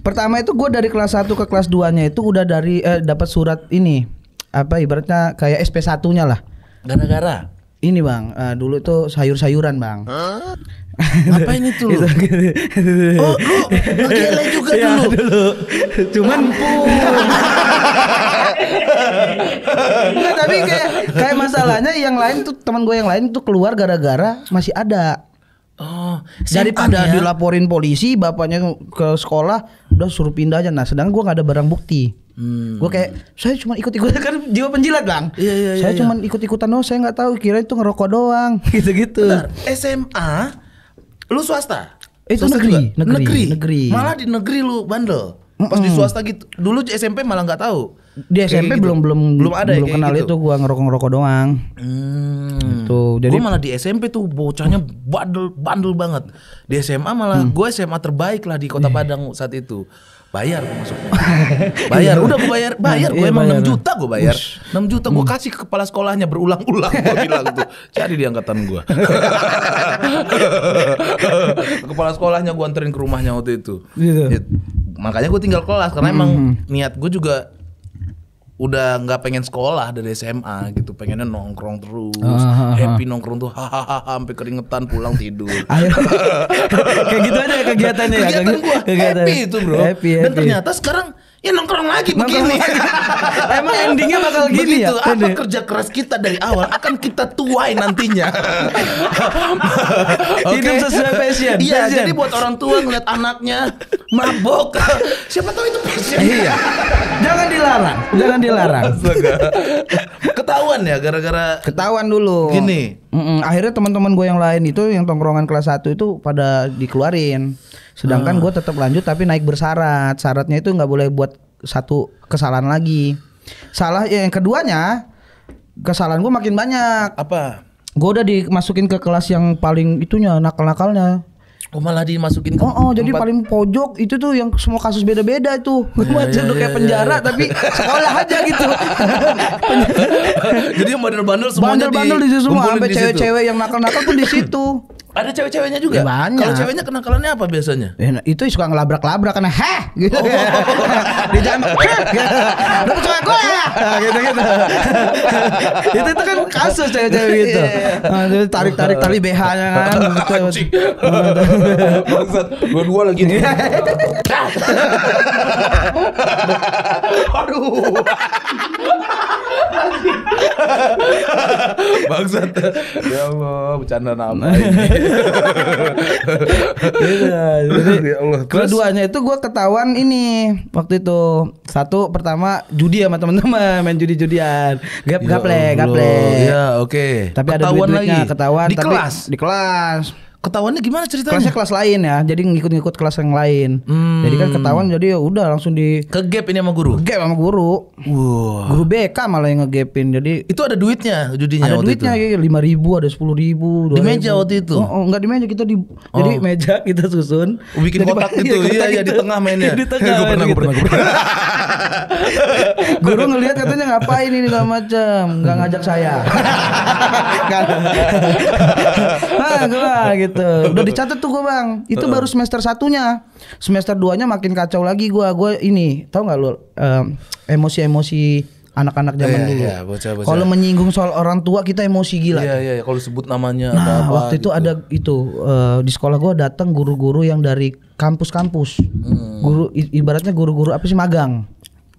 Pertama itu gue dari kelas 1 ke kelas 2-nya itu udah dari eh, dapat surat ini. Apa ibaratnya kayak SP1-nya lah. Gara-gara ini bang, uh, dulu itu sayur-sayuran bang. Huh? Apa ini tuh? oh, lu oh, juga ya, dulu. Cuman Nggak, tapi kayak kayak masalahnya yang lain tuh teman gue yang lain tuh keluar gara-gara masih ada Oh, kan daripada ya? dilaporin polisi, bapaknya ke sekolah udah suruh pindah aja. Nah, sedangkan gua nggak ada barang bukti. Hmm. Gue kayak saya cuma ikut-ikutan (laughs) kan jiwa penjilat bang. Iya, iya, saya iya. cuma iya. ikut-ikutan doang. Saya nggak tahu kira itu ngerokok doang. (laughs) Gitu-gitu. SMA, lu swasta? Eh, itu swasta negeri, negeri, negeri, negeri. Malah di negeri lu bandel. Pas mm -mm. di swasta gitu. Dulu di SMP malah nggak tahu. Di SMP kayak belum gitu. belum belum ada belum ya, kenal gitu. itu gua ngerokok-ngerokok doang. Hmm. Hmm. gitu. jadi gua malah di SMP tuh bocahnya bandel bandel banget. Di SMA malah hmm. gue SMA terbaik lah di Kota iya. Padang saat itu. Bayar gue masuk. (laughs) Iya. bayar, udah gue bayar, bayar gue iya, emang bayar. 6 juta gue bayar. Ush. 6 juta gue hmm. kasih ke kepala sekolahnya berulang-ulang gue bilang tuh. Cari di angkatan gue. (laughs) kepala sekolahnya gue anterin ke rumahnya waktu itu. Gitu. Makanya gue tinggal kelas karena hmm. emang niat gue juga udah nggak pengen sekolah dari SMA gitu pengennya nongkrong terus uh, happy nongkrong tuh hahaha sampai keringetan pulang tidur (laughs) kayak gitu aja kegiatannya kegiatan ya kegiatan gitu. gua happy itu bro happy, happy. dan ternyata sekarang ya nongkrong lagi begini. (laughs) Emang endingnya bakal gini Begitu, ya? Apa kerja keras kita dari awal akan kita tuai nantinya. okay. (laughs) Hidup sesuai passion. Iya, jadi buat orang tua ngeliat anaknya mabok, (laughs) siapa tahu itu passion. Iya. Jangan dilarang, jangan dilarang. Ketahuan ya gara-gara ketahuan dulu. Gini, Mm-mm. Akhirnya teman-teman gue yang lain itu yang tongkrongan kelas 1 itu pada dikeluarin. Sedangkan uh. Ah. gue tetap lanjut tapi naik bersyarat. Syaratnya itu nggak boleh buat satu kesalahan lagi. Salah ya, yang keduanya kesalahan gue makin banyak. Apa? Gue udah dimasukin ke kelas yang paling itunya nakal-nakalnya. Oh malah dimasukin ke Oh, oh jadi paling pojok itu tuh yang semua kasus beda-beda itu. Yeah, Wajar yeah, kayak iya, penjara yeah. tapi sekolah aja gitu. (laughs) (laughs) jadi yang bandel-bandel semuanya bandel-bandel di, di situ semua sampai cewek-cewek yang nakal-nakal pun di situ. Ada cewek-ceweknya juga. Ya, banyak. Kalau ceweknya kenakalannya apa biasanya? Ya, itu suka ngelabrak-labrak karena heh gitu. Oh. (laughs) Di jam. Gitu. Lu suka gue ya. Ah, gitu gitu. (laughs) itu itu kan kasus cewek-cewek iya. gitu. Nah, tarik-tarik tali BH-nya kan. (laughs) Gitu. Bangsat, gua dua lagi. Aduh. Bangsat. Ya Allah, bercanda nama ini. Iya, ya keduanya itu gue ketahuan ini waktu itu satu pertama judi sama teman-teman main judi-judian gap ya gaple gaple. Ya oke. Okay. Tapi ketahuan ada duit lagi. ketahuan di tapi, kelas di kelas ketahuannya gimana ceritanya? Kelasnya kelas lain ya, jadi ngikut-ngikut kelas yang lain. Hmm. Jadi kan ketahuan, jadi ya udah langsung di kegap ini sama guru. Gap sama guru. Wow. Guru BK malah yang ngegapin. Jadi itu ada duitnya judinya. Ada duitnya itu. ya lima ribu, ada sepuluh ribu. Di meja waktu itu. Oh, oh, enggak di meja kita di oh. jadi meja kita susun. bikin jadi, kotak gitu, (laughs) iya ya, di tengah mainnya. di tengah. gue pernah, gue gitu. pernah, gue pernah. (laughs) guru ngelihat katanya ngapain ini segala macam, nggak ngajak saya. kan. nah, gue gitu gitu. Udah dicatat tuh gue bang. Itu baru semester satunya. Semester 2 nya makin kacau lagi gue. Gue ini tau nggak lu um, emosi-emosi anak-anak iya, zaman yeah, dulu. Yeah, Kalau menyinggung soal orang tua kita emosi gila. Iya iya kalau sebut namanya nah, apa-apa. waktu itu gitu. ada itu uh, di sekolah gue datang guru-guru yang dari kampus-kampus. Hmm. Guru ibaratnya guru-guru apa sih magang.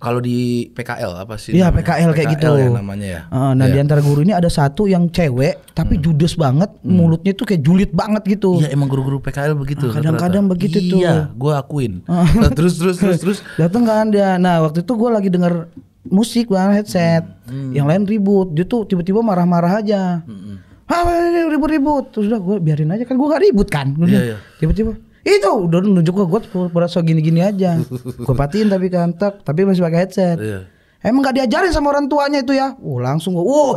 Kalau di PKL apa sih? Iya PKL kayak gitu. Ya namanya ya. Uh, nah yeah. di antara guru ini ada satu yang cewek tapi hmm. judes banget, hmm. mulutnya tuh kayak julid banget gitu. Iya emang guru-guru PKL begitu. Ah, kadang-kadang begitu iya, tuh. Iya, gue akuin. Ah. Nah, terus terus terus terus. (laughs) Datang kan dia. Nah waktu itu gue lagi denger musik bang headset, hmm. yang lain ribut, dia tuh tiba-tiba marah-marah aja. Hmm. hmm. Ah ribut-ribut, terus udah gue biarin aja kan gue gak ribut kan. iya tiba Yeah, Tiba -tiba, itu udah nunjuk ke gue pura so gini-gini aja (laughs) gue patiin tapi kantek tapi masih pakai headset iya. Emang gak diajarin sama orang tuanya itu ya? Uh, langsung gue, wow,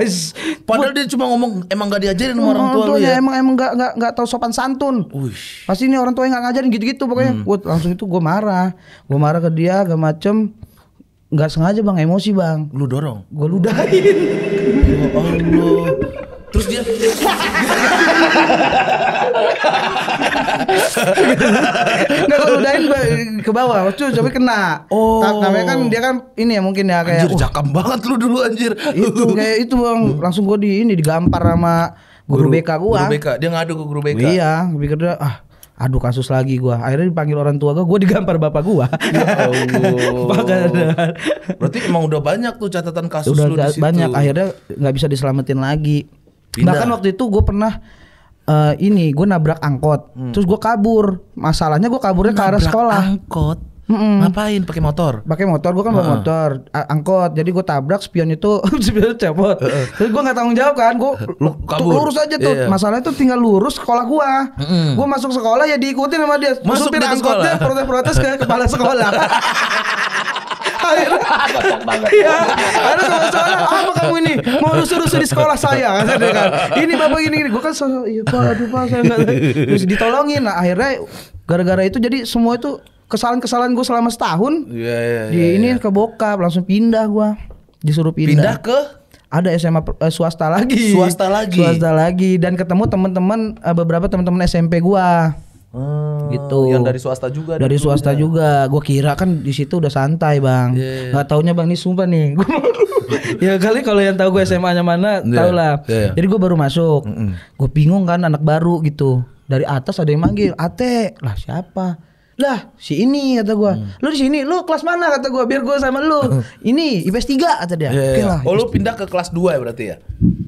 padahal gua, dia cuma ngomong emang gak diajarin sama orang tua tuanya, ya? Emang emang gak gak gak tahu sopan santun. Uish. Pasti ini orang tuanya gak ngajarin gitu-gitu pokoknya. Hmm. Gue langsung itu gue marah, gue marah ke dia, gak macem, gak sengaja bang emosi bang. Lu dorong? Gue ludahin. Oh, Allah. Terus dia. (laughs) Enggak kalau udahin ke bawah, cuy, coba kena. Oh. Tak, namanya kan dia kan ini ya mungkin ya kayak. Anjir, uh. cakep banget lu dulu anjir. Itu kayak itu bang, hmm. langsung gue di ini digampar sama guru, guru BK gua. Guru BK, dia ngadu ke guru BK. Iya, pikir dia ah aduh kasus lagi gua akhirnya dipanggil orang tua gua gua digampar bapak gua ya (laughs) Allah. berarti emang udah banyak tuh catatan kasus udah lu banyak akhirnya nggak bisa diselamatin lagi Pindah. bahkan waktu itu gua pernah uh, ini gue nabrak angkot hmm. terus gue kabur masalahnya gue kaburnya nabrak ke arah sekolah angkot Mm -mm. Ngapain pakai motor? Pakai motor, gue kan bawa uh -uh. motor, angkot. Jadi gue tabrak spion itu, (laughs) spion itu cepot. Uh -uh. Terus gue nggak tanggung jawab kan, gue tuh lurus aja tuh. Yeah. Masalahnya tuh tinggal lurus sekolah gue. Mm -mm. Gue masuk sekolah ya diikutin sama dia. Masuk Supir angkotnya protes-protes ke kepala sekolah. (laughs) akhir, banget. Iya. Ada soalnya ah, apa kamu ini mau rusuh-rusuh di sekolah saya kan Ini bapak gini gini. Gue kan so, iya pak, aduh pak saya nggak. Terus ditolongin. Nah, akhirnya gara-gara itu jadi semua itu kesalahan-kesalahan gue selama setahun. Iya yeah, Yeah, di yeah, ini yeah. ke bokap langsung pindah gue. Disuruh pindah. Pindah ke ada SMA eh, swasta lagi. Swasta lagi. Swasta lagi dan ketemu teman-teman eh, beberapa teman-teman SMP gua. Hmm, gitu. Yang dari swasta juga. Dari swasta ya. juga. Gue kira kan di situ udah santai bang. Yeah. Iya, iya. Gak taunya bang ini sumpah nih. (laughs) ya kali kalau yang tahu gue SMA-nya mana, yeah. Iya. tau lah. Yeah. Jadi gue baru masuk. Mm -mm. Gue bingung kan anak baru gitu. Dari atas ada yang manggil, Ate lah siapa? lah si ini kata gue hmm. lu di sini lu kelas mana kata gue biar gue sama lu (laughs) ini IPS 3 kata dia yeah, iya, oke okay iya. lah oh lu pindah ke kelas 2 ya berarti ya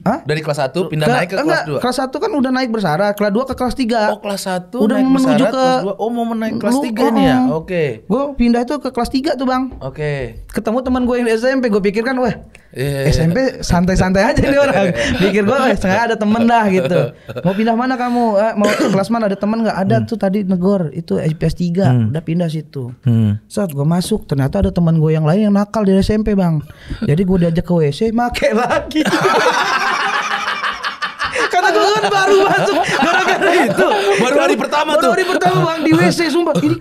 Hah? Dari kelas 1 pindah ke, naik ke enggak, kelas 2. Kelas 1 kan udah naik bersara, kelas 2 ke kelas 3. Oh, kelas 1 udah naik menuju bersara, ke kelas 2. Oh, mau menaik kelas lu, 3 nih ya. Uh-uh. Oke. Okay. Gue pindah tuh ke kelas 3 tuh, Bang. Oke. Okay. Ketemu teman gue yang SMP, gue pikir kan wah, yeah. Iya, SMP santai-santai aja nih orang. Pikir gue eh, sengaja ada temen dah gitu. (laughs) Mau pindah mana kamu? Eh, mau kelas mana ada temen gak Ada hmm. tuh tadi negor itu IPS 3 tiga hmm. udah pindah situ hmm. saat gue masuk ternyata ada teman gue yang lain yang nakal di SMP bang jadi gue diajak ke WC make lagi (laughs) karena gue kan baru masuk gara-gara itu baru hari pertama baru tuh hari pertama bang di WC sumpah ini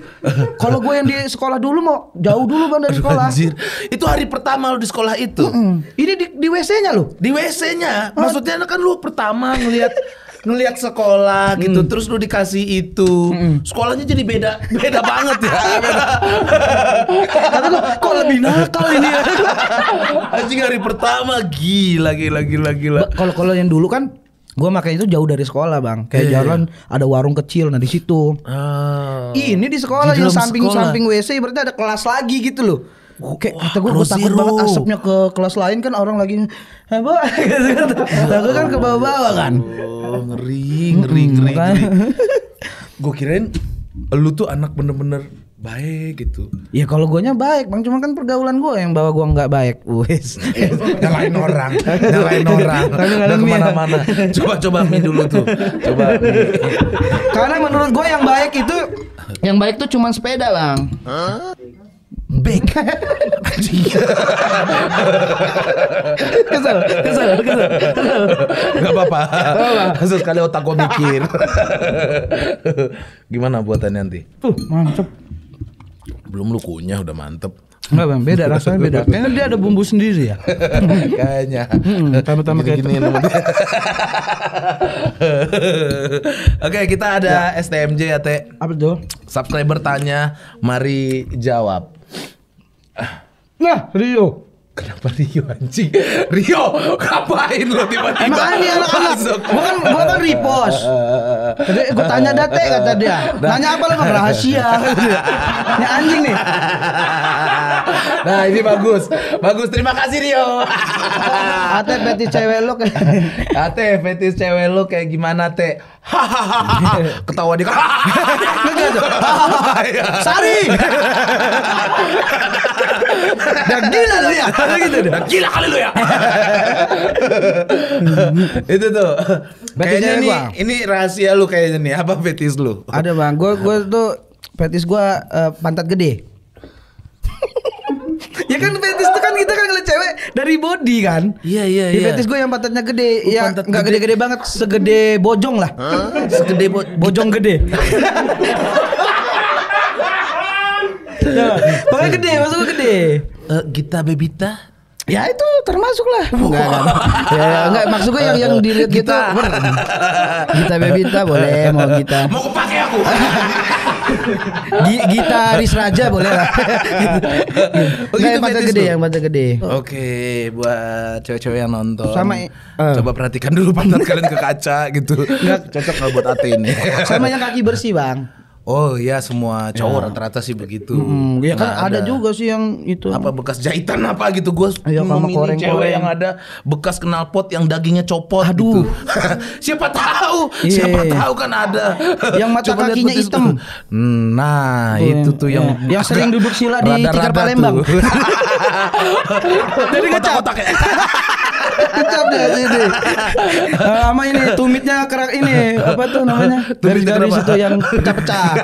kalau gue yang di sekolah dulu mau jauh dulu bang dari sekolah Anjir. itu hari pertama lo di sekolah itu mm -mm. ini di, di WC nya lo di WC nya maksudnya kan lo pertama ngelihat ngelihat sekolah gitu hmm. terus lu dikasih itu hmm. sekolahnya jadi beda beda banget ya (laughs) kata gue kok lebih nakal ini ya (laughs) anjing hari pertama gila gila gila gila kalau kalau yang dulu kan Gue makanya itu jauh dari sekolah bang, kayak yeah. Iya. jalan ada warung kecil, nah di situ. Oh. Ini di sekolah di yang samping-samping WC berarti ada kelas lagi gitu loh. Oke, kata gue takut banget asapnya ke kelas lain kan orang lagi apa (laughs) gitu. Kan. Takut kan ke bawah-bawah kan. Oh, ngeri, ngeri, ngeri. ngeri. (laughs) gue kirain lu tuh anak bener-bener baik gitu. Ya kalau guanya baik, Bang. Cuma kan pergaulan gua yang bawa gua nggak baik. Wes. (laughs) Iya, nyalain orang, nyalain orang. Tapi kemana mana Coba coba Mi dulu tuh. Coba. Karena menurut gua yang baik itu yang baik tuh cuma sepeda, Bang. Hah? back (laughs) kesel kesel kesel kesel nggak apa-apa sekali otak gue mikir (laughs) gimana buatannya nanti tuh mantep belum lu kunyah udah mantep Enggak bang, beda rasanya beda. Kayaknya dia ada bumbu sendiri ya. (laughs) Kayaknya. tama hmm, Tambah-tambah kayak gini. Oke, kita ada ya. STMJ ya, Teh. Apa tuh? Subscriber tanya, mari jawab. На, Рио! Kenapa Rio anjing? Rio, ngapain lo tiba-tiba? Makanya anak-anak, gua kan kan repost. Jadi gue tanya (laughs) date kata dia. Nanya apa lo rahasia? (laughs) Ini anjing nih. Nah, ini bagus. Bagus. Terima kasih Rio. (laughs) Ate betis cewek lo kayak Ate betis cewek lo kayak gimana, Teh? Ketawa dia. Sari. Dan gila dia. Masa gitu dah. Gila kali lu ya. (laughs) itu tuh. Kayaknya ini ini rahasia lu kayaknya nih apa fetis lu? Ada bang. Gue gue tuh fetis gue eh, pantat gede. (laughs) ya kan fetis tuh kan kita kan ngeliat cewek dari body kan. Iya iya ya iya. Fetis gue yang pantatnya gede, uh, ya pantat nggak gede-gede banget, segede bojong lah. Segede bojong gede. (laughs) Jangan. Pokoknya gede, masuk gede. Uh, Gita Bebita Ya itu termasuk lah. Enggak, enggak. Ya, ya enggak maksud gue yang yang dilihat gitu. kita Bebita boleh, mau kita Mau kepake aku. gitaris raja boleh lah. Oh, gitu. yang mata gede, yang mata gede. Oke, buat cewek-cewek yang nonton. Sama uh. coba perhatikan dulu pantat kalian ke kaca gitu. Enggak cocok kalau buat ate ini. Sama yang kaki bersih, Bang. Oh iya semua cowok ya. rata-rata sih begitu. Hmm, ya kan nah, ada. ada juga sih yang itu. Apa bekas jahitan apa gitu gue ya, memilih koreng cewek koreng. yang ada bekas knalpot yang dagingnya copot Aduh. gitu. (laughs) siapa tahu, yeah. siapa iya, iya. tahu kan ada. Yang mata Coba kakinya hitam. (laughs) Nah, oh, itu tuh yang yeah. yang sering duduk sila di tikar Palembang. (laughs) Jadi kotak Kecap deh ya. ya, ini. Sama eh, ini tumitnya kerak ini apa tuh namanya? dari dari situ yang pecah-pecah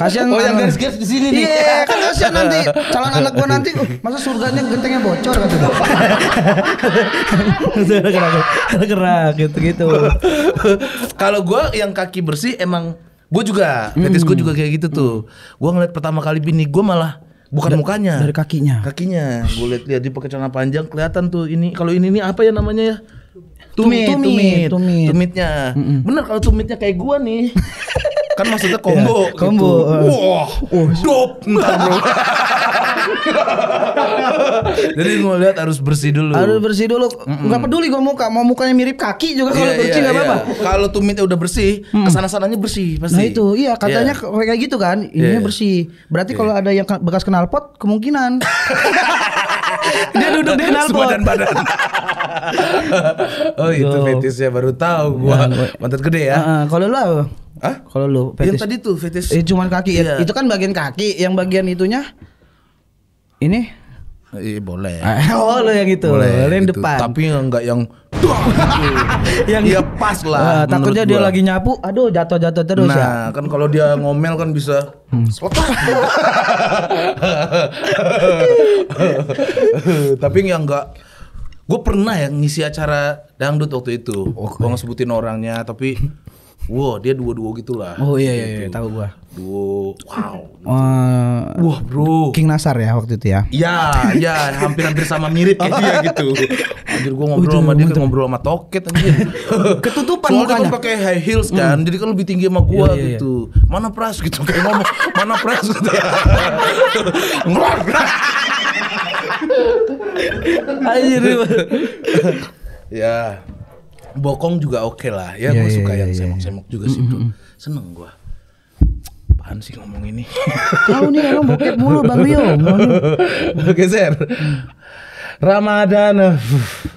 kasihan oh kan yang garis garis di sini nih iya kan kasihan (laughs) nanti calon anak gue nanti oh, masa surganya gentengnya bocor kata gua gerak gitu gitu kalau gue yang kaki bersih emang gue juga mm. gue juga kayak gitu tuh gue ngeliat pertama kali bini gue malah bukan dari, mukanya dari kakinya kakinya gue liat liat dia pakai celana panjang kelihatan tuh ini kalau ini ini apa ya namanya ya tumit tumit tumit tumitnya mm -mm. bener kalau tumitnya kayak gue nih (laughs) Kan maksudnya iya, combo. Gitu. combo. Eh. Wah, dop. Jadi mau lihat harus bersih dulu. Harus bersih dulu. Mm -mm. Gak peduli gue muka, mau mukanya mirip kaki juga kalau yeah, iya, bersih yeah, apa-apa. Yeah. Kalau tumitnya udah bersih, kesana sananya bersih pasti. Nah itu, iya, iya. katanya yeah. kayak gitu kan, ini yeah. bersih. Berarti yeah. kalau ada yang bekas pot kemungkinan. (laughs) dia duduk di pot Badan badan. (laughs) oh itu fetisnya baru tahu gue Mantet gede ya. Uh, kalau lu Hah? Kalau lu fetish. Yang tadi tuh fetish. Eh, cuman kaki ya. iya. Itu kan bagian kaki, yang bagian itunya ini Iya boleh. Ah, (laughs) oh lo yang itu, boleh, yang gitu. depan. Tapi yang enggak yang (laughs) yang dia pas lah. Uh, takutnya dia gua. lagi nyapu, aduh jatuh jatuh terus nah, ya. Nah kan kalau dia ngomel kan bisa. Hmm. (laughs) Tapi yang enggak gue pernah ya ngisi acara dangdut waktu itu. Okay. Gue nggak sebutin orangnya, tapi Wow, dia duo-duo gitulah. Oh iya iya, gitu. iya tahu gua. Duo, wow. Gitu. Uh, Wah bro. King Nasar ya waktu itu ya? Iya iya, hampir-hampir sama mirip kayak dia gitu. Anjir gua ngobrol Udah, sama dia kayak ngobrol sama Toket anjir. (laughs) Ketutupan Soalnya mukanya. kan pakai high heels kan, hmm. jadi kan lebih tinggi sama gua iya, iya, iya. gitu. Iya. Mana Pras gitu kayak ngomong, mana Pras gitu. (laughs) Anjir. (laughs) ya, bokong juga oke okay lah ya yeah, gue yeah, suka yeah, yang iya. semok-semok yeah. juga sih bro seneng gue apaan sih ngomong ini (laughs) tahu nih orang bokep mulu bang Rio geser (laughs) Ramadan eh,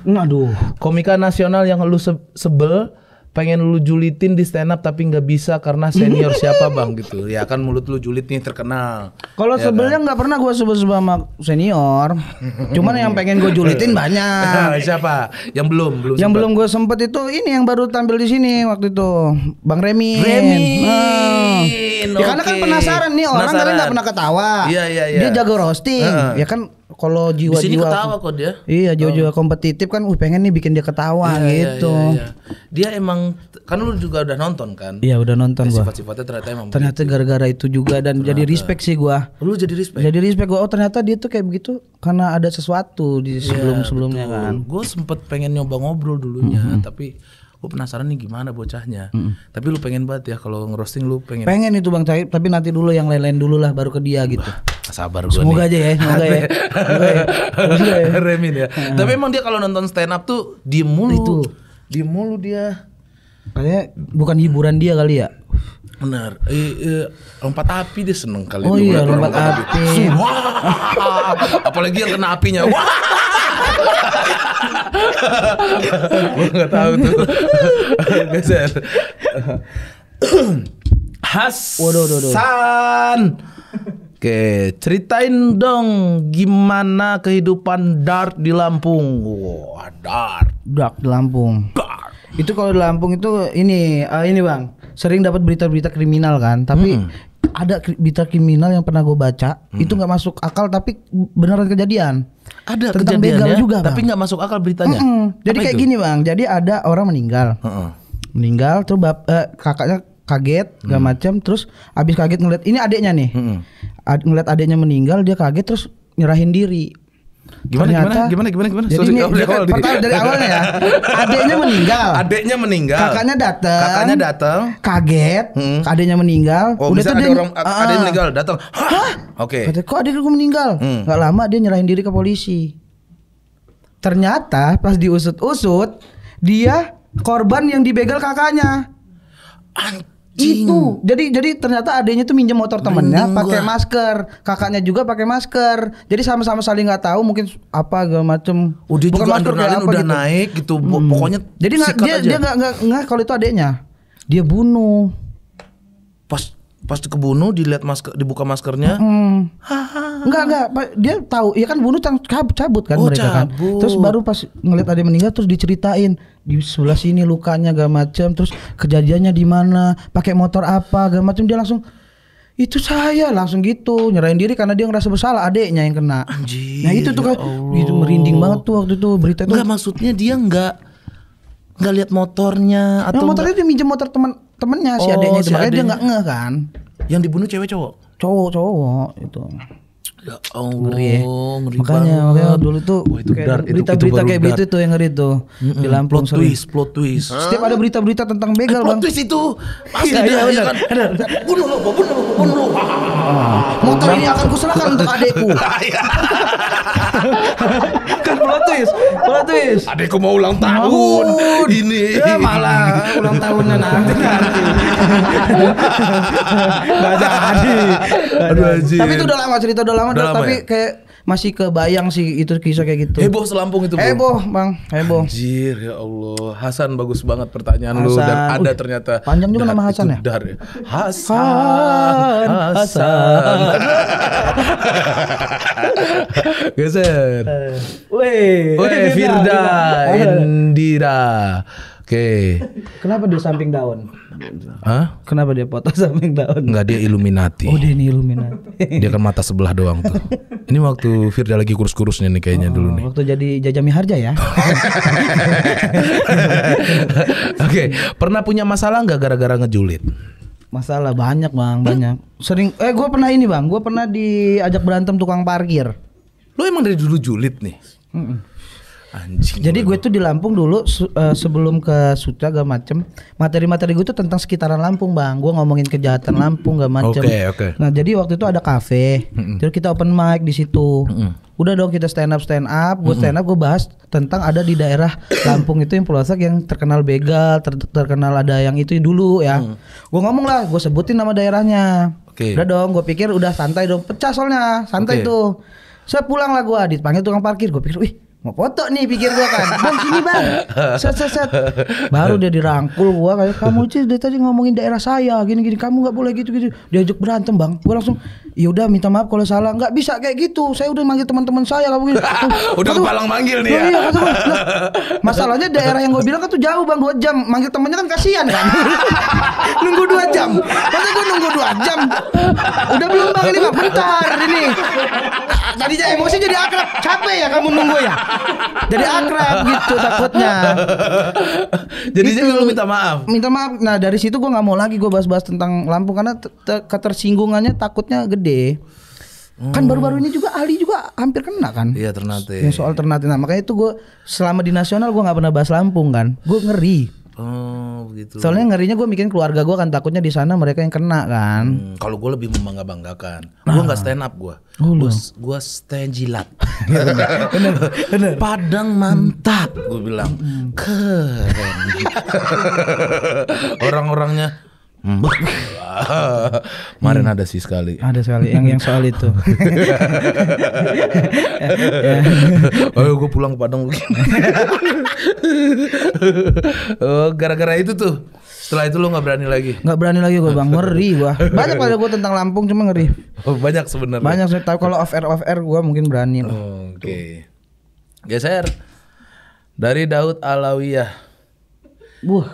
aduh komika nasional yang lu sebel pengen lu julitin di stand up tapi nggak bisa karena senior (laughs) siapa bang gitu ya kan mulut lu julit nih terkenal kalau ya sebenarnya kan? nggak kan? pernah gue sebut-sebut sama senior cuman yang pengen gue julitin (laughs) banyak (laughs) siapa yang belum belum yang sempet. belum gue sempet itu ini yang baru tampil di sini waktu itu bang Remi Remi oh. Ah. ya, okay. karena kan penasaran nih orang penasaran. kan nggak pernah ketawa iya, iya, iya. dia jago roasting uh. ya kan kalau jiwa-jiwa ketawa kok dia. Iya, jiwa-jiwa oh. kompetitif kan uh pengen nih bikin dia ketawa iya, iya gitu. Iya, iya, iya. Dia emang kan lu juga udah nonton kan? Iya, udah nonton gua. Sifat-sifatnya ternyata emang Ternyata gara-gara itu juga dan ternyata. jadi respect sih gua. Lu jadi respect. Jadi respect gua. Oh, ternyata dia tuh kayak begitu karena ada sesuatu di iya, sebelum-sebelumnya iya, kan. Gua sempet pengen nyoba ngobrol dulunya, mm -hmm. tapi gue penasaran nih gimana bocahnya. Mm -hmm. Tapi lu pengen banget ya kalau ngerosting lu pengen. Pengen itu Bang Cahit, tapi nanti dulu yang lain-lain dulu lah baru ke dia gitu. Bah, sabar gue Semoga nih. aja ya, semoga ya. (laughs) Semoga ya. Semoga ya. (laughs) Remin ya. Hmm. Tapi emang dia kalau nonton stand up tuh di mulu. Itu. Diem mulu dia. Kayaknya bukan hiburan dia kali ya Benar. Eh, eh, lompat api dia seneng kali. Oh iya, lompat, api. api. Wah, apalagi yang kena apinya. Wah. Gue nggak tahu tuh. Geser. Has. Waduh, waduh, waduh. Oke, ceritain dong gimana kehidupan Dart di Lampung. Wah, Dart. Dart di Lampung. Dart. Itu kalau di Lampung itu ini uh, ini Bang sering dapat berita-berita kriminal kan, tapi hmm. ada berita kriminal yang pernah gue baca hmm. itu nggak masuk akal tapi beneran kejadian. Ada Tentang begal ya, juga, bang. tapi nggak masuk akal beritanya. hmm. Jadi Apa kayak itu? gini bang, jadi ada orang meninggal, uh -uh. meninggal terus bap, eh, kakaknya kaget hmm. gak macam terus abis kaget ngeliat ini adiknya nih hmm. Ad, ngeliat adiknya meninggal dia kaget terus nyerahin diri Gimana, Ternyata, gimana gimana gimana gimana Jadi ini, oh, pertama dari awalnya ya. Adeknya meninggal. meninggal. Kakaknya datang. Kakaknya datang. Kaget. Hmm. Adeknya meninggal. Oh, Udah tuh ada dia, orang uh, adeknya meninggal datang. Hah? Oke. Okay. Kok adek gue meninggal? Hmm. Gak lama dia nyerahin diri ke polisi. Ternyata pas diusut-usut dia korban yang dibegal kakaknya. Itu. Jadi jadi ternyata adanya tuh minjem motor temennya pakai masker, kakaknya juga pakai masker. Jadi sama-sama saling nggak tahu mungkin apa gak macem. Udah oh, Bukan juga masker udah gitu. naik gitu. Hmm. Pokoknya jadi nggak dia aja. dia nggak nggak kalau itu adiknya. Dia bunuh. Pas pas kebunuh dilihat masker dibuka maskernya. Hmm. Enggak enggak, dia tahu. Ya kan bunuh cabut, cabut kan oh, mereka kan. cabut. kan. Terus baru pas ngeliat ada meninggal terus diceritain di sebelah sini lukanya gak macam, terus kejadiannya di mana, pakai motor apa, gak macam dia langsung itu saya langsung gitu nyerahin diri karena dia ngerasa bersalah adeknya yang kena. Anjir, nah itu tuh ya kan ya itu merinding banget tuh waktu itu berita itu. Enggak maksudnya dia enggak nggak lihat motornya atau nah, motornya enggak... dia minjem motor teman temennya si oh, adeknya itu si makanya adeknya. dia nggak ngeh kan yang dibunuh cewek cowok cowok cowok itu Ya oh, ngeri ya. Ngeri makanya makanya dulu tuh berita-berita kayak berita-berita kayak begitu itu yang ngeri tuh mm -mm. di Lampung plot sering. twist, plot twist. Huh? Setiap ada berita-berita tentang begal, eh, Bang. Plot twist itu pasti ya, ya, ya, kan. Bunuh lo, bunuh lo, bunuh lo. Ah. Motor ini akan kuserahkan untuk adekku. (laughs) Ah, iya. (laughs) kan plot twist, plot twist. Adekku mau ulang tahun. Ini. Ya malah ulang tahunnya nanti nanti. (laughs) Gak jadi. Aduh, Tapi itu udah lama cerita udah lama lama udah, tapi ya? kayak masih kebayang sih itu kisah kayak gitu. Heboh selampung itu. Heboh bang, heboh. Anjir ya Allah, Hasan bagus banget pertanyaan Hasan. lu dan ada ternyata. Panjang juga nama Hasan ya. Dar ya. Hasan, Hasan. Hasan. (laughs) Geser. Eh. Weh, weh Firda Indira. Oke. Okay. Kenapa di samping daun? Hah? Kenapa dia foto samping daun? Enggak, dia Illuminati. Oh, dia ini Illuminati. dia kan mata sebelah doang tuh. Ini waktu Firda lagi kurus-kurusnya nih kayaknya oh, dulu nih. Waktu jadi jajami harja ya. (laughs) Oke, okay. pernah punya masalah nggak gara-gara ngejulit? Masalah banyak bang, banyak. Sering, eh gue pernah ini bang, gue pernah diajak berantem tukang parkir. Lo emang dari dulu julit nih? Mm -mm. Anjing. Jadi gue tuh di Lampung dulu uh, sebelum ke Sutra gak macem materi-materi gue tuh tentang sekitaran Lampung bang. Gue ngomongin kejahatan Lampung gak macem. Oke okay, oke. Okay. Nah jadi waktu itu ada kafe, terus kita open mic di situ. Udah dong kita stand up stand up, gue stand up gue bahas tentang ada di daerah Lampung itu yang pelosok yang terkenal begal, ter terkenal ada yang itu dulu ya. Mm. Gue ngomong lah, gue sebutin nama daerahnya. Oke. Okay. Udah dong, gue pikir udah santai dong, pecah soalnya santai okay. tuh. Saya pulang lah gue dipanggil tukang parkir, gue pikir, wih mau foto nih pikir gua kan bang sini bang set set set baru dia dirangkul gua kayak kamu sih dia tadi ngomongin daerah saya gini gini kamu nggak boleh gitu gitu diajak berantem bang gua langsung ya udah minta maaf kalau salah nggak bisa kayak gitu saya udah manggil teman-teman saya kamu gitu (laughs) udah tuh, kepalang manggil nih ya. iya, kata, nah, masalahnya daerah yang gua bilang kan tuh jauh bang dua jam manggil temannya kan kasihan kan (laughs) nunggu dua jam masa gua nunggu dua jam udah belum bang ini bang bentar ini tadinya emosi jadi akrab capek ya kamu nunggu ya jadi akrab gitu takutnya jadi gitu. lu minta maaf minta maaf nah dari situ gue nggak mau lagi gue bahas-bahas tentang Lampung karena ketersinggungannya takutnya gede kan Hmm. Kan baru-baru ini juga Ali juga hampir kena kan? Iya Ternate. ya, soal Ternate. Nah makanya itu gue selama di nasional gue nggak pernah bahas Lampung kan. Gue ngeri. Hmm. Gitu. Soalnya ngerinya gue mikirin keluarga gue kan takutnya di sana mereka yang kena kan. Hmm, kalau gue lebih membangga banggakan. Nah. Gue nggak stand up gue. Oh, gue gue stand jilat. (laughs) bener, bener. Padang mantap gue bilang. Keren. (laughs) Orang-orangnya (laughs) Kemarin hmm. ada sih sekali. Ada sekali yang yang soal itu. (laughs) oh, gue pulang ke Padang (laughs) oh, Gara-gara itu tuh. Setelah itu lo nggak berani lagi? Nggak berani lagi gue bang, ngeri gue. Banyak pada gue tentang Lampung cuma ngeri. Oh, banyak sebenarnya. Banyak sih. Tapi kalau off air off air gue mungkin berani lah. Oke. Okay. Geser dari Daud Alawiyah. Buh.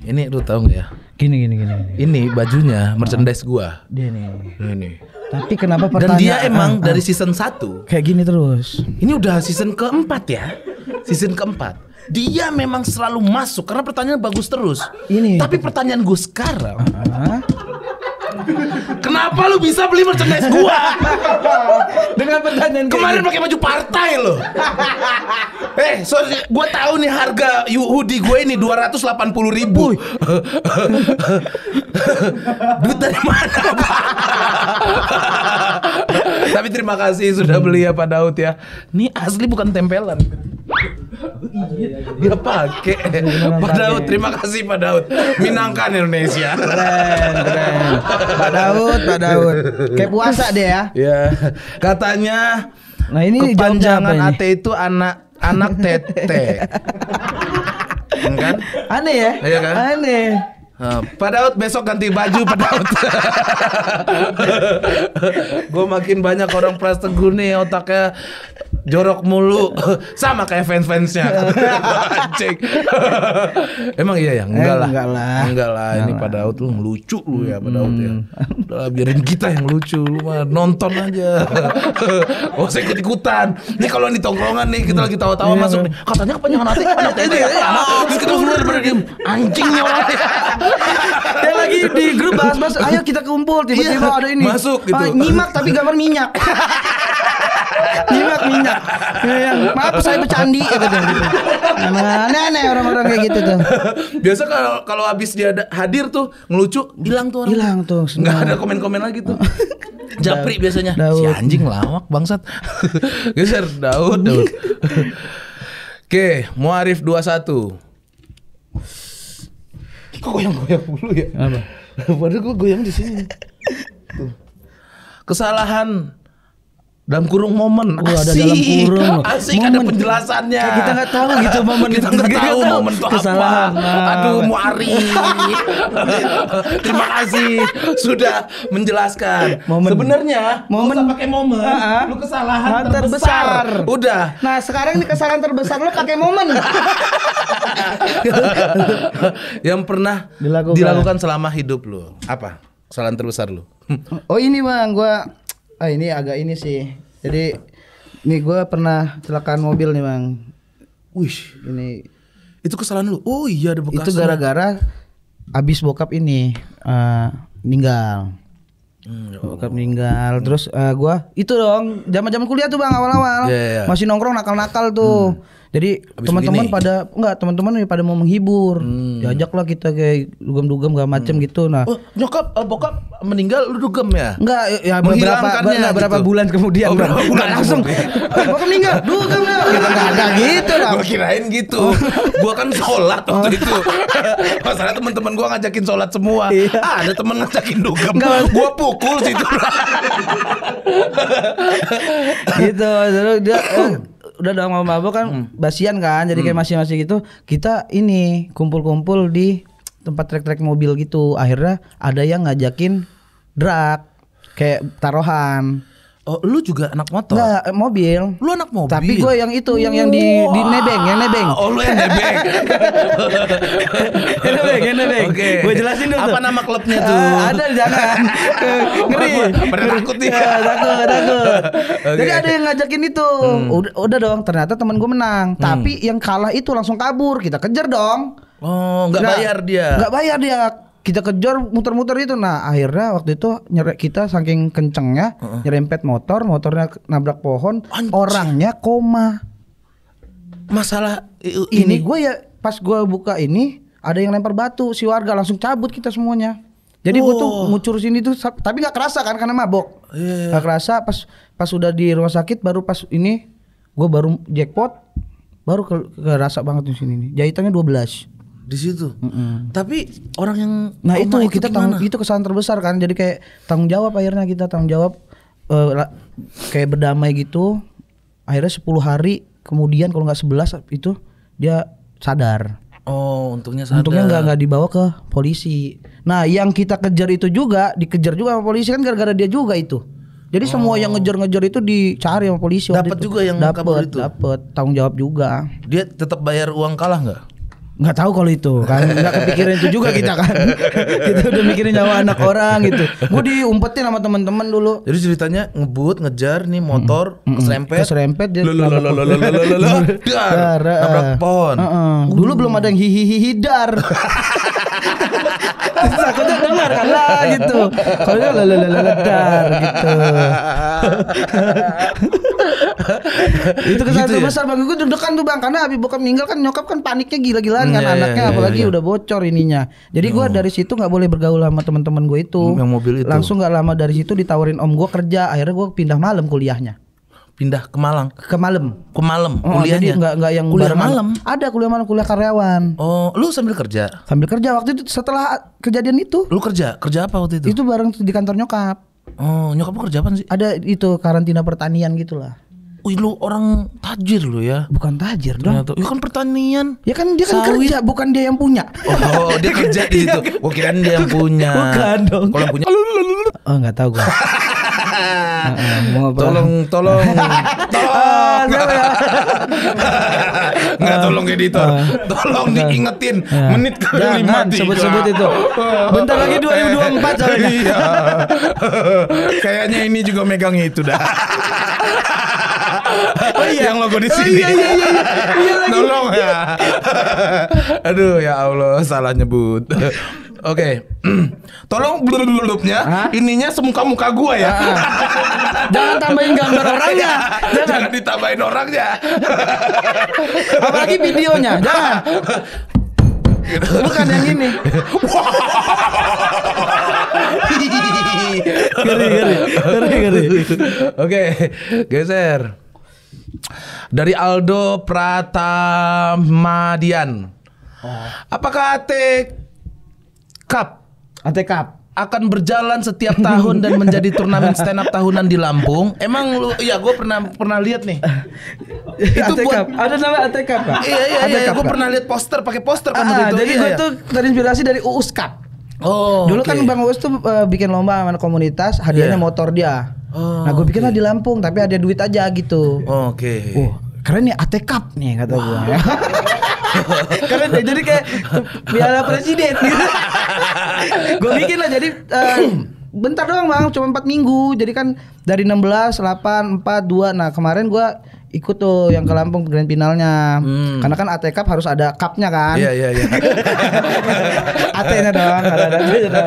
Ini lu tahu nggak ya? Gini gini gini. Ini bajunya merchandise gua. Dia nih. Nah, ini. Tapi kenapa pertanyaan Dan dia emang ah, dari ah. season 1 kayak gini terus. Ini udah season keempat ya. Season keempat dia memang selalu masuk karena pertanyaan bagus terus. Ini. Tapi pertanyaan gua sekarang, ah. ah. Kenapa lu bisa beli merchandise gua? Dengan pertanyaan kemarin gitu. pakai baju partai lo. eh, so gua tahu nih harga hoodie gue ini 280 ribu. Duit dari mana, Pak? Tapi terima kasih sudah beli ya Pak Daud ya. Ini asli bukan tempelan. Iya, dia iya, iya. pakai. Iya, Pak Daud, terima kasih Pak Daud. Minangkan Indonesia. Keren, keren. Pak Daud, Pak Daud. Kayak puasa deh ya. Iya. Katanya Nah, ini kepanjangan AT itu anak anak tete. kan? Aneh ya? Iya kan? Aneh. Uh, Pak Daud besok ganti baju Pak Daud. (laughs) Gue makin banyak orang pras nih otaknya jorok mulu (laughs) sama kayak fans-fansnya (laughs) anjing (laughs) emang iya ya enggak lah enggak lah enggak lah ini pada out lu lucu lu ya pada ya. hmm. ya udah biarin kita yang lucu lu mah nonton aja oh saya ikut ikutan ini kalau di tongkrongan nih kita lagi tawa-tawa iya, masuk nih katanya kepanjangan hati anak ini eh, terus kita semua bener diem anjingnya orang dia lagi di grup bahas-bahas ayo kita kumpul tiba-tiba iya. ada ini masuk gitu ah, nyimak tapi gambar minyak nyimak minyak ya, maaf saya bercandi gitu. Aneh-aneh orang-orang kayak gitu tuh. Biasa kalau kalau habis dia hadir tuh ngelucu hilang tuh orang. Hilang tuh. Enggak ada komen-komen lagi tuh. (laughs) Japri biasanya. Daud. Si anjing lawak bangsat. (laughs) Geser Daud. Daud. (laughs) Oke, Muarif 21. Kok goyang-goyang dulu ya? Apa? Padahal gue goyang di sini. Tuh. Kesalahan dalam kurung momen Wah, ada dalam kurung asik momen. ada penjelasannya Kayak kita nggak tahu gitu (laughs) momen kita nggak tahu momen itu kesalahan apa. Nah. aduh muari terima kasih sudah menjelaskan momen sebenarnya momen lu pakai momen uh -huh. lu kesalahan nah, terbesar. terbesar udah nah sekarang ini kesalahan terbesar lu pakai momen (laughs) yang pernah dilakukan. dilakukan selama hidup lu apa kesalahan terbesar lu oh ini bang gua ah ini agak ini sih. Jadi ini gue pernah celakaan mobil nih bang. wish ini itu kesalahan lu. Oh iya ada Itu gara-gara abis bokap ini uh, meninggal. Hmm, ya bokap meninggal. Terus uh, eh, gue itu dong zaman-zaman kuliah tuh bang awal-awal yeah, yeah. Iya. masih nongkrong nakal-nakal tuh. Hmm jadi teman-teman pada enggak teman-teman pada mau menghibur. Hmm. Diajaklah kita kayak dugem-dugem gak macem hmm. gitu. Nah, oh, nyokap uh, bokap meninggal lu dugem ya? Enggak, ya beberapa ya, enggak, gitu. berapa bulan kemudian. Oh, berapa bulan enggak langsung. bokap meninggal, dugem ya. Kita enggak ada (laughs) gitu lah. Gua kirain gitu. Oh. gua kan sholat waktu oh. itu. (laughs) Masalah teman-teman gua ngajakin sholat semua. Iya. Ah, ada teman ngajakin dugem. Enggak, gua pukul situ. (laughs) gitu, dia eh, udah dong mabok-mabok kan hmm. basian kan jadi kayak hmm. masih-masih gitu kita ini kumpul-kumpul di tempat trek-trek mobil gitu akhirnya ada yang ngajakin drag kayak taruhan Oh, lu juga anak motor? Enggak, eh, mobil. Lu anak mobil. Tapi gue yang itu, yang yang di di nebeng, yang nebeng. Oh, lu yang nebeng. (laughs) nebeng, yang nebeng. Oke. Gue jelasin dulu. Apa tuh. nama klubnya tuh? Uh, ada jangan. (laughs) Ngeri. Pada takut nih. Ya, eh, takut, takut. Jadi ada yang ngajakin itu. Hmm. Udah, dong, ternyata teman gue menang. Hmm. Tapi yang kalah itu langsung kabur. Kita kejar dong. Oh, nggak nah, bayar dia. Nggak bayar dia kita kejar muter-muter itu nah akhirnya waktu itu nyerek kita saking kencengnya uh-uh. nyerempet motor motornya nabrak pohon Anjir. orangnya koma masalah ini, ini gue ya pas gue buka ini ada yang lempar batu si warga langsung cabut kita semuanya jadi gue tuh ngucur sini tuh tapi nggak kerasa kan karena mabok iya, iya, iya. nggak yeah. kerasa pas pas udah di rumah sakit baru pas ini gue baru jackpot baru ke, kerasa banget di sini nih jahitannya dua belas di situ. Mm -hmm. Tapi orang yang nah itu kita tanggung, itu kesalahan terbesar kan. Jadi kayak tanggung jawab akhirnya kita tanggung jawab uh, kayak berdamai gitu. Akhirnya 10 hari kemudian kalau nggak 11 itu dia sadar. Oh, untungnya sadar. Untungnya nggak nggak dibawa ke polisi. Nah, yang kita kejar itu juga dikejar juga sama polisi kan gara-gara dia juga itu. Jadi oh. semua yang oh. ngejar-ngejar itu dicari sama polisi. Dapat juga yang dapat Dapat, tanggung jawab juga. Dia tetap bayar uang kalah nggak? nggak tahu kalau itu kan nggak kepikiran itu juga kita kan (laughs) kita udah mikirin nyawa anak orang gitu gue diumpetin sama teman-teman dulu jadi ceritanya ngebut ngejar nih motor mm -mm. keserempet keserempet dia dar nabrak eh. pon dulu uh. belum ada yang hihihi dar (laughs) aku tuh dengar lah gitu kalau leledar gitu (laughs) itu kesan gitu terbesar ya? bagi gue duduk kan tuh bang karena abis bokap meninggal kan nyokap kan paniknya gila-gilaan hmm, kan iya, iya anaknya iya, iya, apalagi iya. udah bocor ininya jadi gue hmm. dari situ nggak boleh bergaul sama teman-teman gue itu hmm, yang mobil itu langsung nggak lama dari situ ditawarin om gue kerja akhirnya gue pindah malam kuliahnya pindah ke Malang. Ke Malam. Ke Malam. Oh, kuliahnya nggak nggak yang kuliah malam. Ada kuliah malam, kuliah karyawan. Oh, lu sambil kerja? Sambil kerja waktu itu setelah kejadian itu. Lu kerja? Kerja apa waktu itu? Itu bareng di kantor nyokap. Oh, nyokap lu kerja apa sih? Ada itu karantina pertanian gitulah. Wih lu orang tajir lu ya Bukan tajir dong Ternyata. Ya kan pertanian Ya kan dia kan kerja bukan dia yang punya Oh, oh dia kerja di situ (laughs) Gue kira dia yang punya Bukan dong Kalau punya Oh gak tau gue (laughs) mau tolong tolong (laughs) tolong ah, ya? nggak tolong ah, editor ah. tolong diingetin menit ke lima sebut-sebut itu oh. bentar lagi 2024 soalnya (laughs) iya. kayaknya ini juga megang itu dah oh iya. yang logo di oh, sini. Oh, iya, iya, iya, iya. iya Tolong ya. Aduh ya Allah salah nyebut. Oke. (clears throat) tolong Tolong blub-blubnya, ininya semuka muka gua ya. Jangan (laughs) tambahin gambar orangnya. Jangan, ditambahin orangnya. (laughs) Apalagi videonya. Jangan. Gitu. Bukan yang ini. (laughs) geri, geri, geri, geri. Oke, geser. Dari Aldo Pratamadian. Dian. Oh. Apakah Ate Cup. AT Cup akan berjalan setiap tahun dan menjadi turnamen stand up tahunan di Lampung. Emang lu ya gue pernah pernah lihat nih. (laughs) itu ATK. buat ada nama ATK Pak. Iya iya iya gue pernah lihat poster pakai poster kan begitu. Ah, jadi iya, gue iya. tuh terinspirasi dari Uus Cup. Oh. Dulu okay. kan Bang Uus tuh uh, bikin lomba sama komunitas, hadiahnya yeah. motor dia. Oh, nah gue bikin okay. lah di Lampung tapi ada duit aja gitu. Oh, oke. Okay. Uh, keren nih ATK nih kata wow. gue. (laughs) (laughs) Karena jadi kayak piala presiden gitu. (laughs) gue bikin lah jadi uh, bentar doang bang cuma 4 minggu jadi kan dari 16 8 4 2 nah kemarin gue ikut tuh yang ke Lampung grand finalnya hmm. karena kan AT Cup harus ada cupnya kan iya iya iya AT (laughs) nya dong ada ada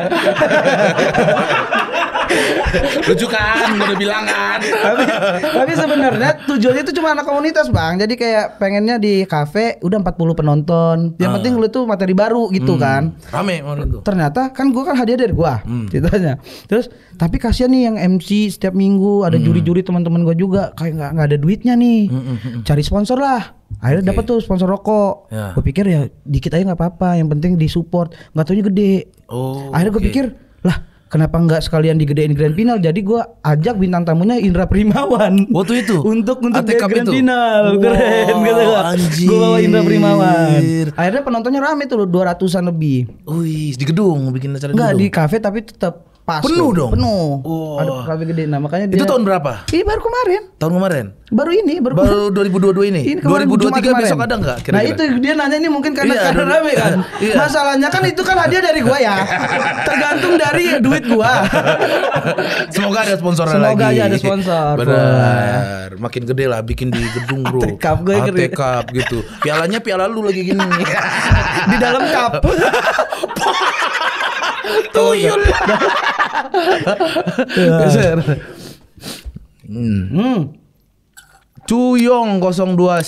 rujukan (laughs) udah bilang kan tapi, tapi sebenarnya tujuannya itu cuma anak komunitas bang jadi kayak pengennya di kafe udah 40 penonton yang uh. penting lu tuh materi baru gitu hmm. kan rame menurut ternyata kan gua kan hadiah dari gua hmm. ceritanya terus tapi kasihan nih yang MC setiap minggu ada hmm. juri-juri teman-teman gua juga kayak nggak ada duitnya nih hmm, hmm, hmm. cari sponsor lah akhirnya okay. dapat tuh sponsor rokok Yeah. gue pikir ya dikit aja nggak apa-apa yang penting di support. Gak taunya gede oh, akhirnya gue pikir lah kenapa nggak sekalian digedein grand final? Jadi gue ajak bintang tamunya Indra Primawan. Waktu itu (laughs) untuk untuk ATK grand itu. final. Wow, Keren gitu Gue bawa Indra Primawan. Akhirnya penontonnya rame tuh dua ratusan lebih. Wih, di gedung bikin acara Enggak, di kafe tapi tetap Pas penuh dong. Penuh. Oh. Ada kafe gede. Nah, makanya dia Itu tahun berapa? Ini baru kemarin. Tahun kemarin. Baru ini, baru, baru 2022 ini. ini 2023 kemarin. besok ada enggak nah, kira-kira? Nah, itu dia nanya ini mungkin karena iya, karena rame kan. (laughs) iya. Masalahnya kan itu kan hadiah dari gua ya. (laughs) Tergantung dari duit gua. (laughs) Semoga ada sponsor lagi. Semoga ya ada sponsor. Benar. Makin gede lah bikin di gedung, Bro. tekap gue gitu. Pialanya piala lu lagi gini. di dalam cup tuyul geser hmm. Cuyong Cuyong 02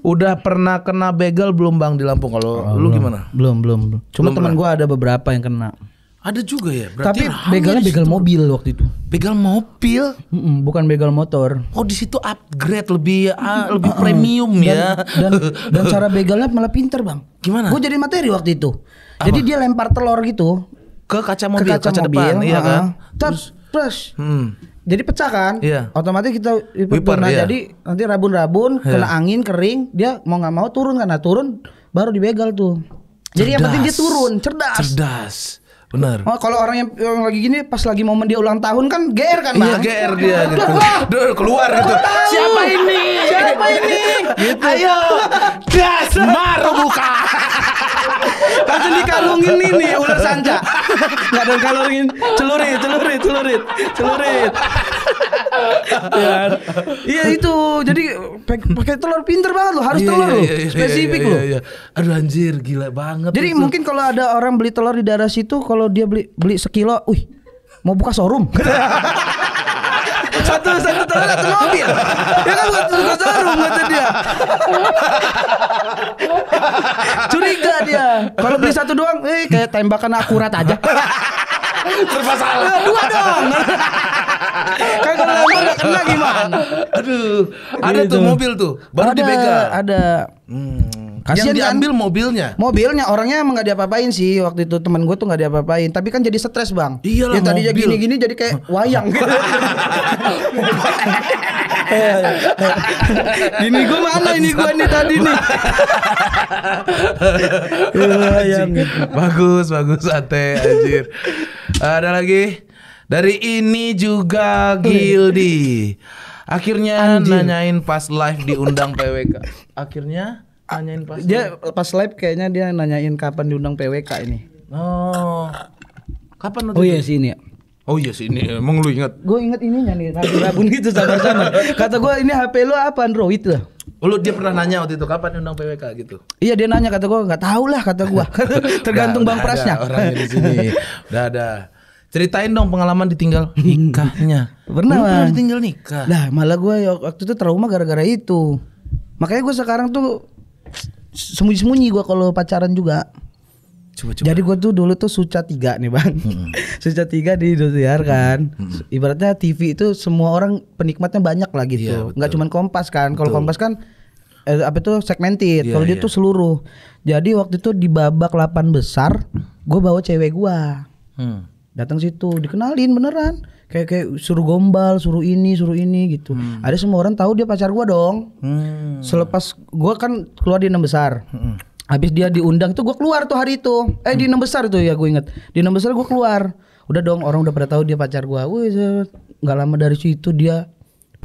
Udah pernah kena begal belum Bang di Lampung? Kalau oh, lu gimana? Belum, belum. Cuma teman gua ada beberapa yang kena. Ada juga ya. Berarti Tapi begalnya begal mobil waktu itu. Begal mobil? Mm-mm, bukan begal motor. Oh di situ upgrade lebih uh, lebih uh-uh. premium dan, ya. Dan, dan cara begalnya malah pinter bang. Gimana? Gue jadi materi waktu itu. Apa? Jadi dia lempar telur gitu ke kaca mobil, ke kaca, kaca mobil, depan, iya kan? Terus, terus. Hmm. Jadi pecah kan? Iya. Otomatis kita wiper. Nah, iya. jadi nanti rabun-rabun, iya. kena angin, kering, dia mau nggak mau turun karena turun baru dibegal tuh. Cerdas. Jadi yang penting dia turun, cerdas. Cerdas. Benar. Oh, kalau orang yang, yang lagi gini pas lagi momen dia ulang tahun kan GR kan, Bang? Iya, GR dia gitu. Duh, keluar gitu. Siapa ini? Siapa ini? (laughs) gitu. Ayo. Das, maruka. (laughs) langsung dikalungin nih nih ular sanca nggak ada kalungin celurit celurit celurit celurit ya, iya itu jadi pakai telur pinter banget lo harus iya, telur iya, lo iya, spesifik loh aduh anjir gila banget jadi mungkin kalau ada orang beli telur di daerah situ kalau dia beli beli sekilo wih mau buka showroom (laughs) satu satu tangan satu mobil ya kan bukan buka sarung kata dia curiga dia kalau beli satu doang eh kayak tembakan akurat aja serba salah dua dong kan kalau lama gak kena gimana aduh ada iya, tuh mobil tuh baru ada, dipegang ada hmm Kasian yang kan? diambil kan? mobilnya. Mobilnya orangnya emang gak diapa-apain sih waktu itu teman gue tuh gak diapa-apain. Tapi kan jadi stres bang. Iya lah. Ya tadi gini-gini jadi kayak wayang. (laughs) ini gue mana ini gue nih tadi nih. wayang. bagus bagus ate anjir. Ada lagi dari ini juga Gildi. Akhirnya Anjir. nanyain pas live diundang PWK. Akhirnya nanyain pas dia live. pas live kayaknya dia nanyain kapan diundang PWK ini oh kapan oh iya sini ya Oh iya yes, sih ini emang lu ingat. Gue inget ininya nih rabun-rabun gitu sama-sama. Kata gue ini HP lu apa Android lah. Oh, lu dia pernah nanya waktu itu kapan diundang PWK gitu. Iya dia nanya kata gue nggak tahu lah kata gue. (laughs) Tergantung Bang Prasnya. di sini. udah ada. Ceritain dong pengalaman ditinggal nikahnya. Pernah, Lu pernah ditinggal nikah. Lah malah gue ya, waktu itu trauma gara-gara itu. Makanya gue sekarang tuh sembunyi-sembunyi gue kalau pacaran juga. Coba, coba. Jadi gue tuh dulu tuh suca tiga nih bang, hmm. (laughs) suca tiga di Indosiar kan. Hmm. Ibaratnya TV itu semua orang penikmatnya banyak lah gitu, yeah, nggak cuma Kompas kan. Kalau Kompas kan eh, apa itu segmented, yeah, kalau yeah. dia iya. tuh seluruh. Jadi waktu itu di babak 8 besar, gue bawa cewek gue. Hmm datang situ dikenalin beneran kayak kayak suruh gombal suruh ini suruh ini gitu hmm. ada semua orang tahu dia pacar gua dong hmm. selepas gua kan keluar di enam besar hmm. habis dia diundang tuh gua keluar tuh hari itu eh hmm. di enam besar itu ya gua inget di enam besar gua keluar udah dong orang udah pada tahu dia pacar gua wih nggak lama dari situ dia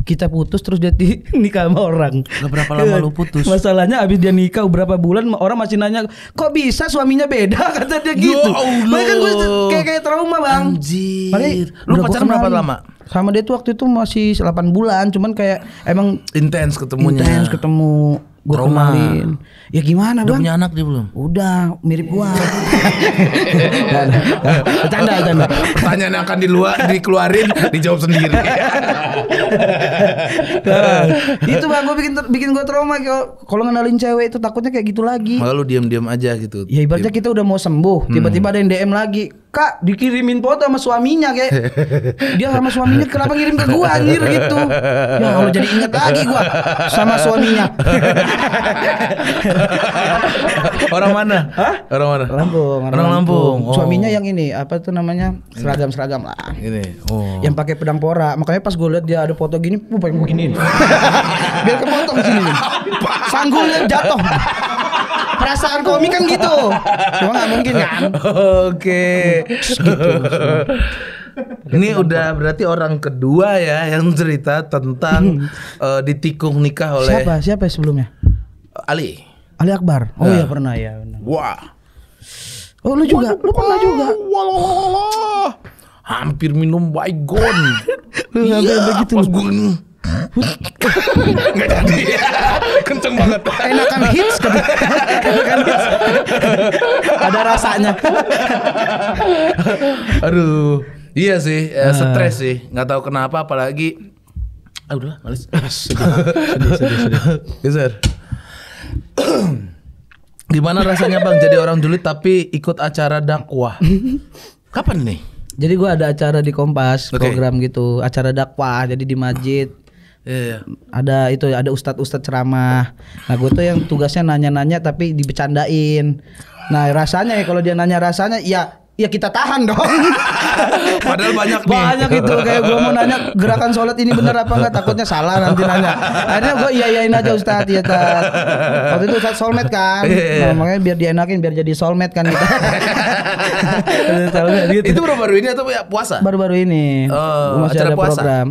kita putus terus dia (laughs) nikah sama orang. Gak berapa lama lu putus? Masalahnya abis dia nikah berapa bulan orang masih nanya kok bisa suaminya beda (laughs) kata dia ya gitu. Makanya kan gue kayak kayak trauma bang. Anjir. lu pacaran berapa lama? Sama dia tuh waktu itu masih 8 bulan, cuman kayak emang intens ketemunya. Intens ketemu gue trauma. ya gimana udah punya anak dia belum udah mirip gua (laughs) bercanda bercanda pertanyaan yang akan diluar dikeluarin dijawab sendiri nah, (laughs) itu bang gue bikin bikin gue trauma kalau ngenalin cewek itu takutnya kayak gitu lagi malah diam diam aja gitu ya ibaratnya kita udah mau sembuh tiba-tiba hmm. ada yang dm lagi Kak dikirimin foto sama suaminya kayak (laughs) dia sama suaminya kenapa ngirim ke gua anjir gitu ya kalau jadi inget lagi gua sama suaminya (laughs) orang mana Hah? orang mana Lampung orang, Lampung, Lampung. Oh. suaminya yang ini apa tuh namanya seragam seragam lah ini oh. yang pakai pedang pora makanya pas gua lihat dia ada foto gini gua pengen giniin (laughs) biar kepotong sini sanggulnya jatuh perasaan komik kan gitu cuma nggak mungkin kan oke gitu ini udah berarti orang kedua ya yang cerita tentang uh, ditikung nikah oleh siapa siapa sebelumnya Ali Ali Akbar oh nah. Iya, pernah ya benar. wah oh lu juga lu pernah juga walah hampir minum baygon (laughs) lu nggak iya, begitu pas Nggak jadi. Kenceng banget. Enakan hits kan. Enakan hits. Ada rasanya. Aduh. Iya sih, uh. stres sih. Nggak tahu kenapa apalagi Ah udah males. Ah, sedih, sedih, sedih, sedih. Gimana rasanya Bang jadi orang julid tapi ikut acara dakwah? Kapan nih? Jadi gua ada acara di Kompas, okay. program gitu, acara dakwah. Jadi di masjid Yeah. Iya. Ada itu ada ustadz-ustadz ceramah. Nah gue tuh yang tugasnya nanya-nanya tapi dibecandain. Nah rasanya ya kalau dia nanya rasanya ya ya kita tahan dong. (laughs) Padahal banyak nih. Banyak itu kayak gue mau nanya gerakan sholat ini benar apa enggak takutnya salah nanti nanya. Akhirnya gue iyain aja Ustadz ya Tat. Waktu itu Ustadz soulmate kan. Yeah. Nah, makanya biar dienakin biar jadi soulmate kan kita. Gitu. (laughs) gitu. Itu baru-baru ini atau ya puasa? Baru-baru ini. Uh, masih acara ada puasa. program.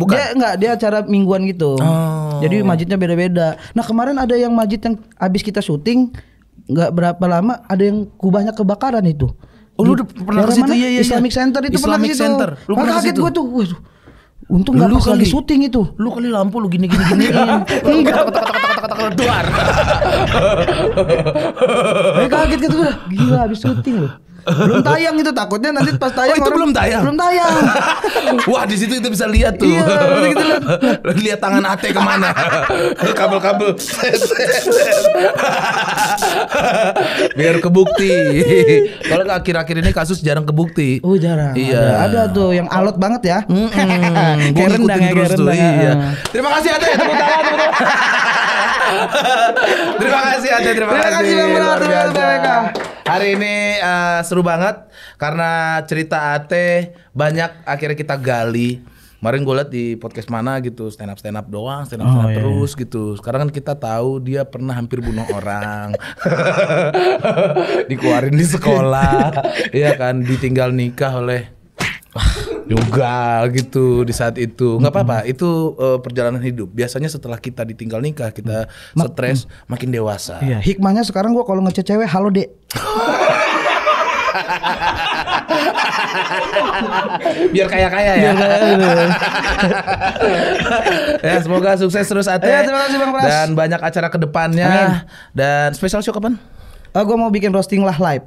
Bukan. Dia enggak, dia acara mingguan gitu. Oh. Jadi masjidnya beda-beda. Nah, kemarin ada yang masjid yang habis kita syuting enggak berapa lama ada yang kubahnya kebakaran itu. Oh, lu udah pernah ke situ? Iya, iya, iya, Islamic Center itu pernah ke Center. Lu kaget gue tuh. Waduh. Untung gak pas lagi syuting itu. Lu kali lampu lu gini gini gini. Enggak. Keluar. Kaget gitu gua. Gila habis syuting loh belum tayang itu takutnya nanti pas oh, tayang oh, itu orang, belum tayang belum tayang (laughs) wah di situ kita bisa lihat tuh iya, kita lihat. lihat tangan Ate kemana kabel-kabel (laughs) biar kebukti kalau akhir-akhir ini kasus jarang kebukti oh jarang iya ada, ada tuh yang alot banget ya keren -mm. gue tuh iya. Ah. terima kasih Ate tepuk (laughs) terima kasih Ate terima, terima kasih, kasih Bang Luar biasa. Hari ini uh, seru banget karena cerita Ate banyak akhirnya kita gali. Kemarin gue liat di podcast mana gitu stand up stand up doang, stand up, oh, stand up oh, terus iya. gitu. Sekarang kan kita tahu dia pernah hampir bunuh orang, (laughs) dikeluarin di sekolah, (laughs) ya kan, ditinggal nikah oleh juga gitu di saat itu nggak apa-apa itu uh, perjalanan hidup biasanya setelah kita ditinggal nikah kita mm. Ma stres mm. makin dewasa iya. hikmahnya sekarang gua kalau ngececewe cewek halo dek (laughs) biar kaya kaya ya. Gitu. (laughs) ya semoga sukses terus Ate. Ya, terima kasih Bang Pras. Dan banyak acara kedepannya. Amin. Dan special show kapan? Oh, eh, gue mau bikin roasting lah live.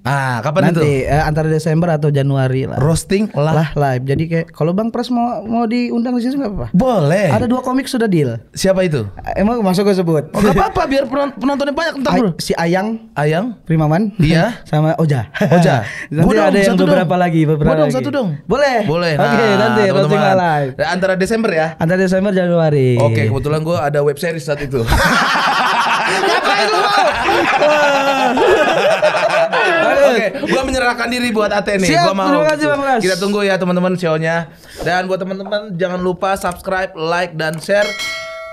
Ah, kapan Nanti, itu? Eh, antara Desember atau Januari lah. Roasting lah, lah live. Jadi kayak kalau Bang Pres mau mau diundang di sini nggak apa-apa. Boleh. Ada dua komik sudah deal. Siapa itu? Eh, emang masuk gue sebut. Oh, gak apa-apa (laughs) biar penontonnya banyak entar bro. Si Ayang, Ayang, Primaman, iya, (laughs) sama Oja. (laughs) Oja. nanti bodong, ada yang beberapa dong. lagi, beberapa bodong, lagi. satu dong. Boleh. Boleh. Nah, Oke, okay, nanti teman -teman. roasting live. Antara Desember ya? Antara Desember Januari. Oke, kebetulan gue ada web series saat itu. Ngapain lu mau? Oke, gua menyerahkan diri buat Ate nih. Siap, gua mau. kasih Bang Las. Kita tunggu ya teman-teman show-nya. Dan buat teman-teman jangan lupa subscribe, like dan share.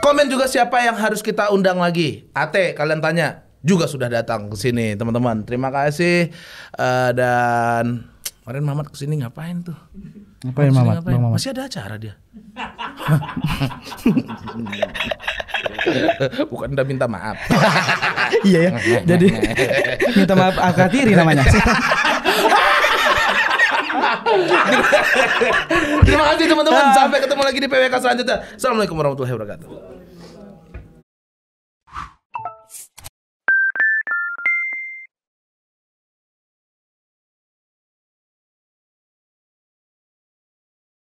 Komen juga siapa yang harus kita undang lagi. Ate, kalian tanya. Juga sudah datang ke sini, teman-teman. Terima kasih. Uh, dan kemarin Mamat ke sini ngapain tuh? Ngapain mama Bang Mama. Masih ada acara dia. (laughs) Bukan udah minta maaf. (laughs) iya ya. Jadi (laughs) minta maaf Akatiri namanya. Terima kasih teman-teman. Sampai ketemu lagi di PWK selanjutnya. Assalamualaikum warahmatullahi wabarakatuh.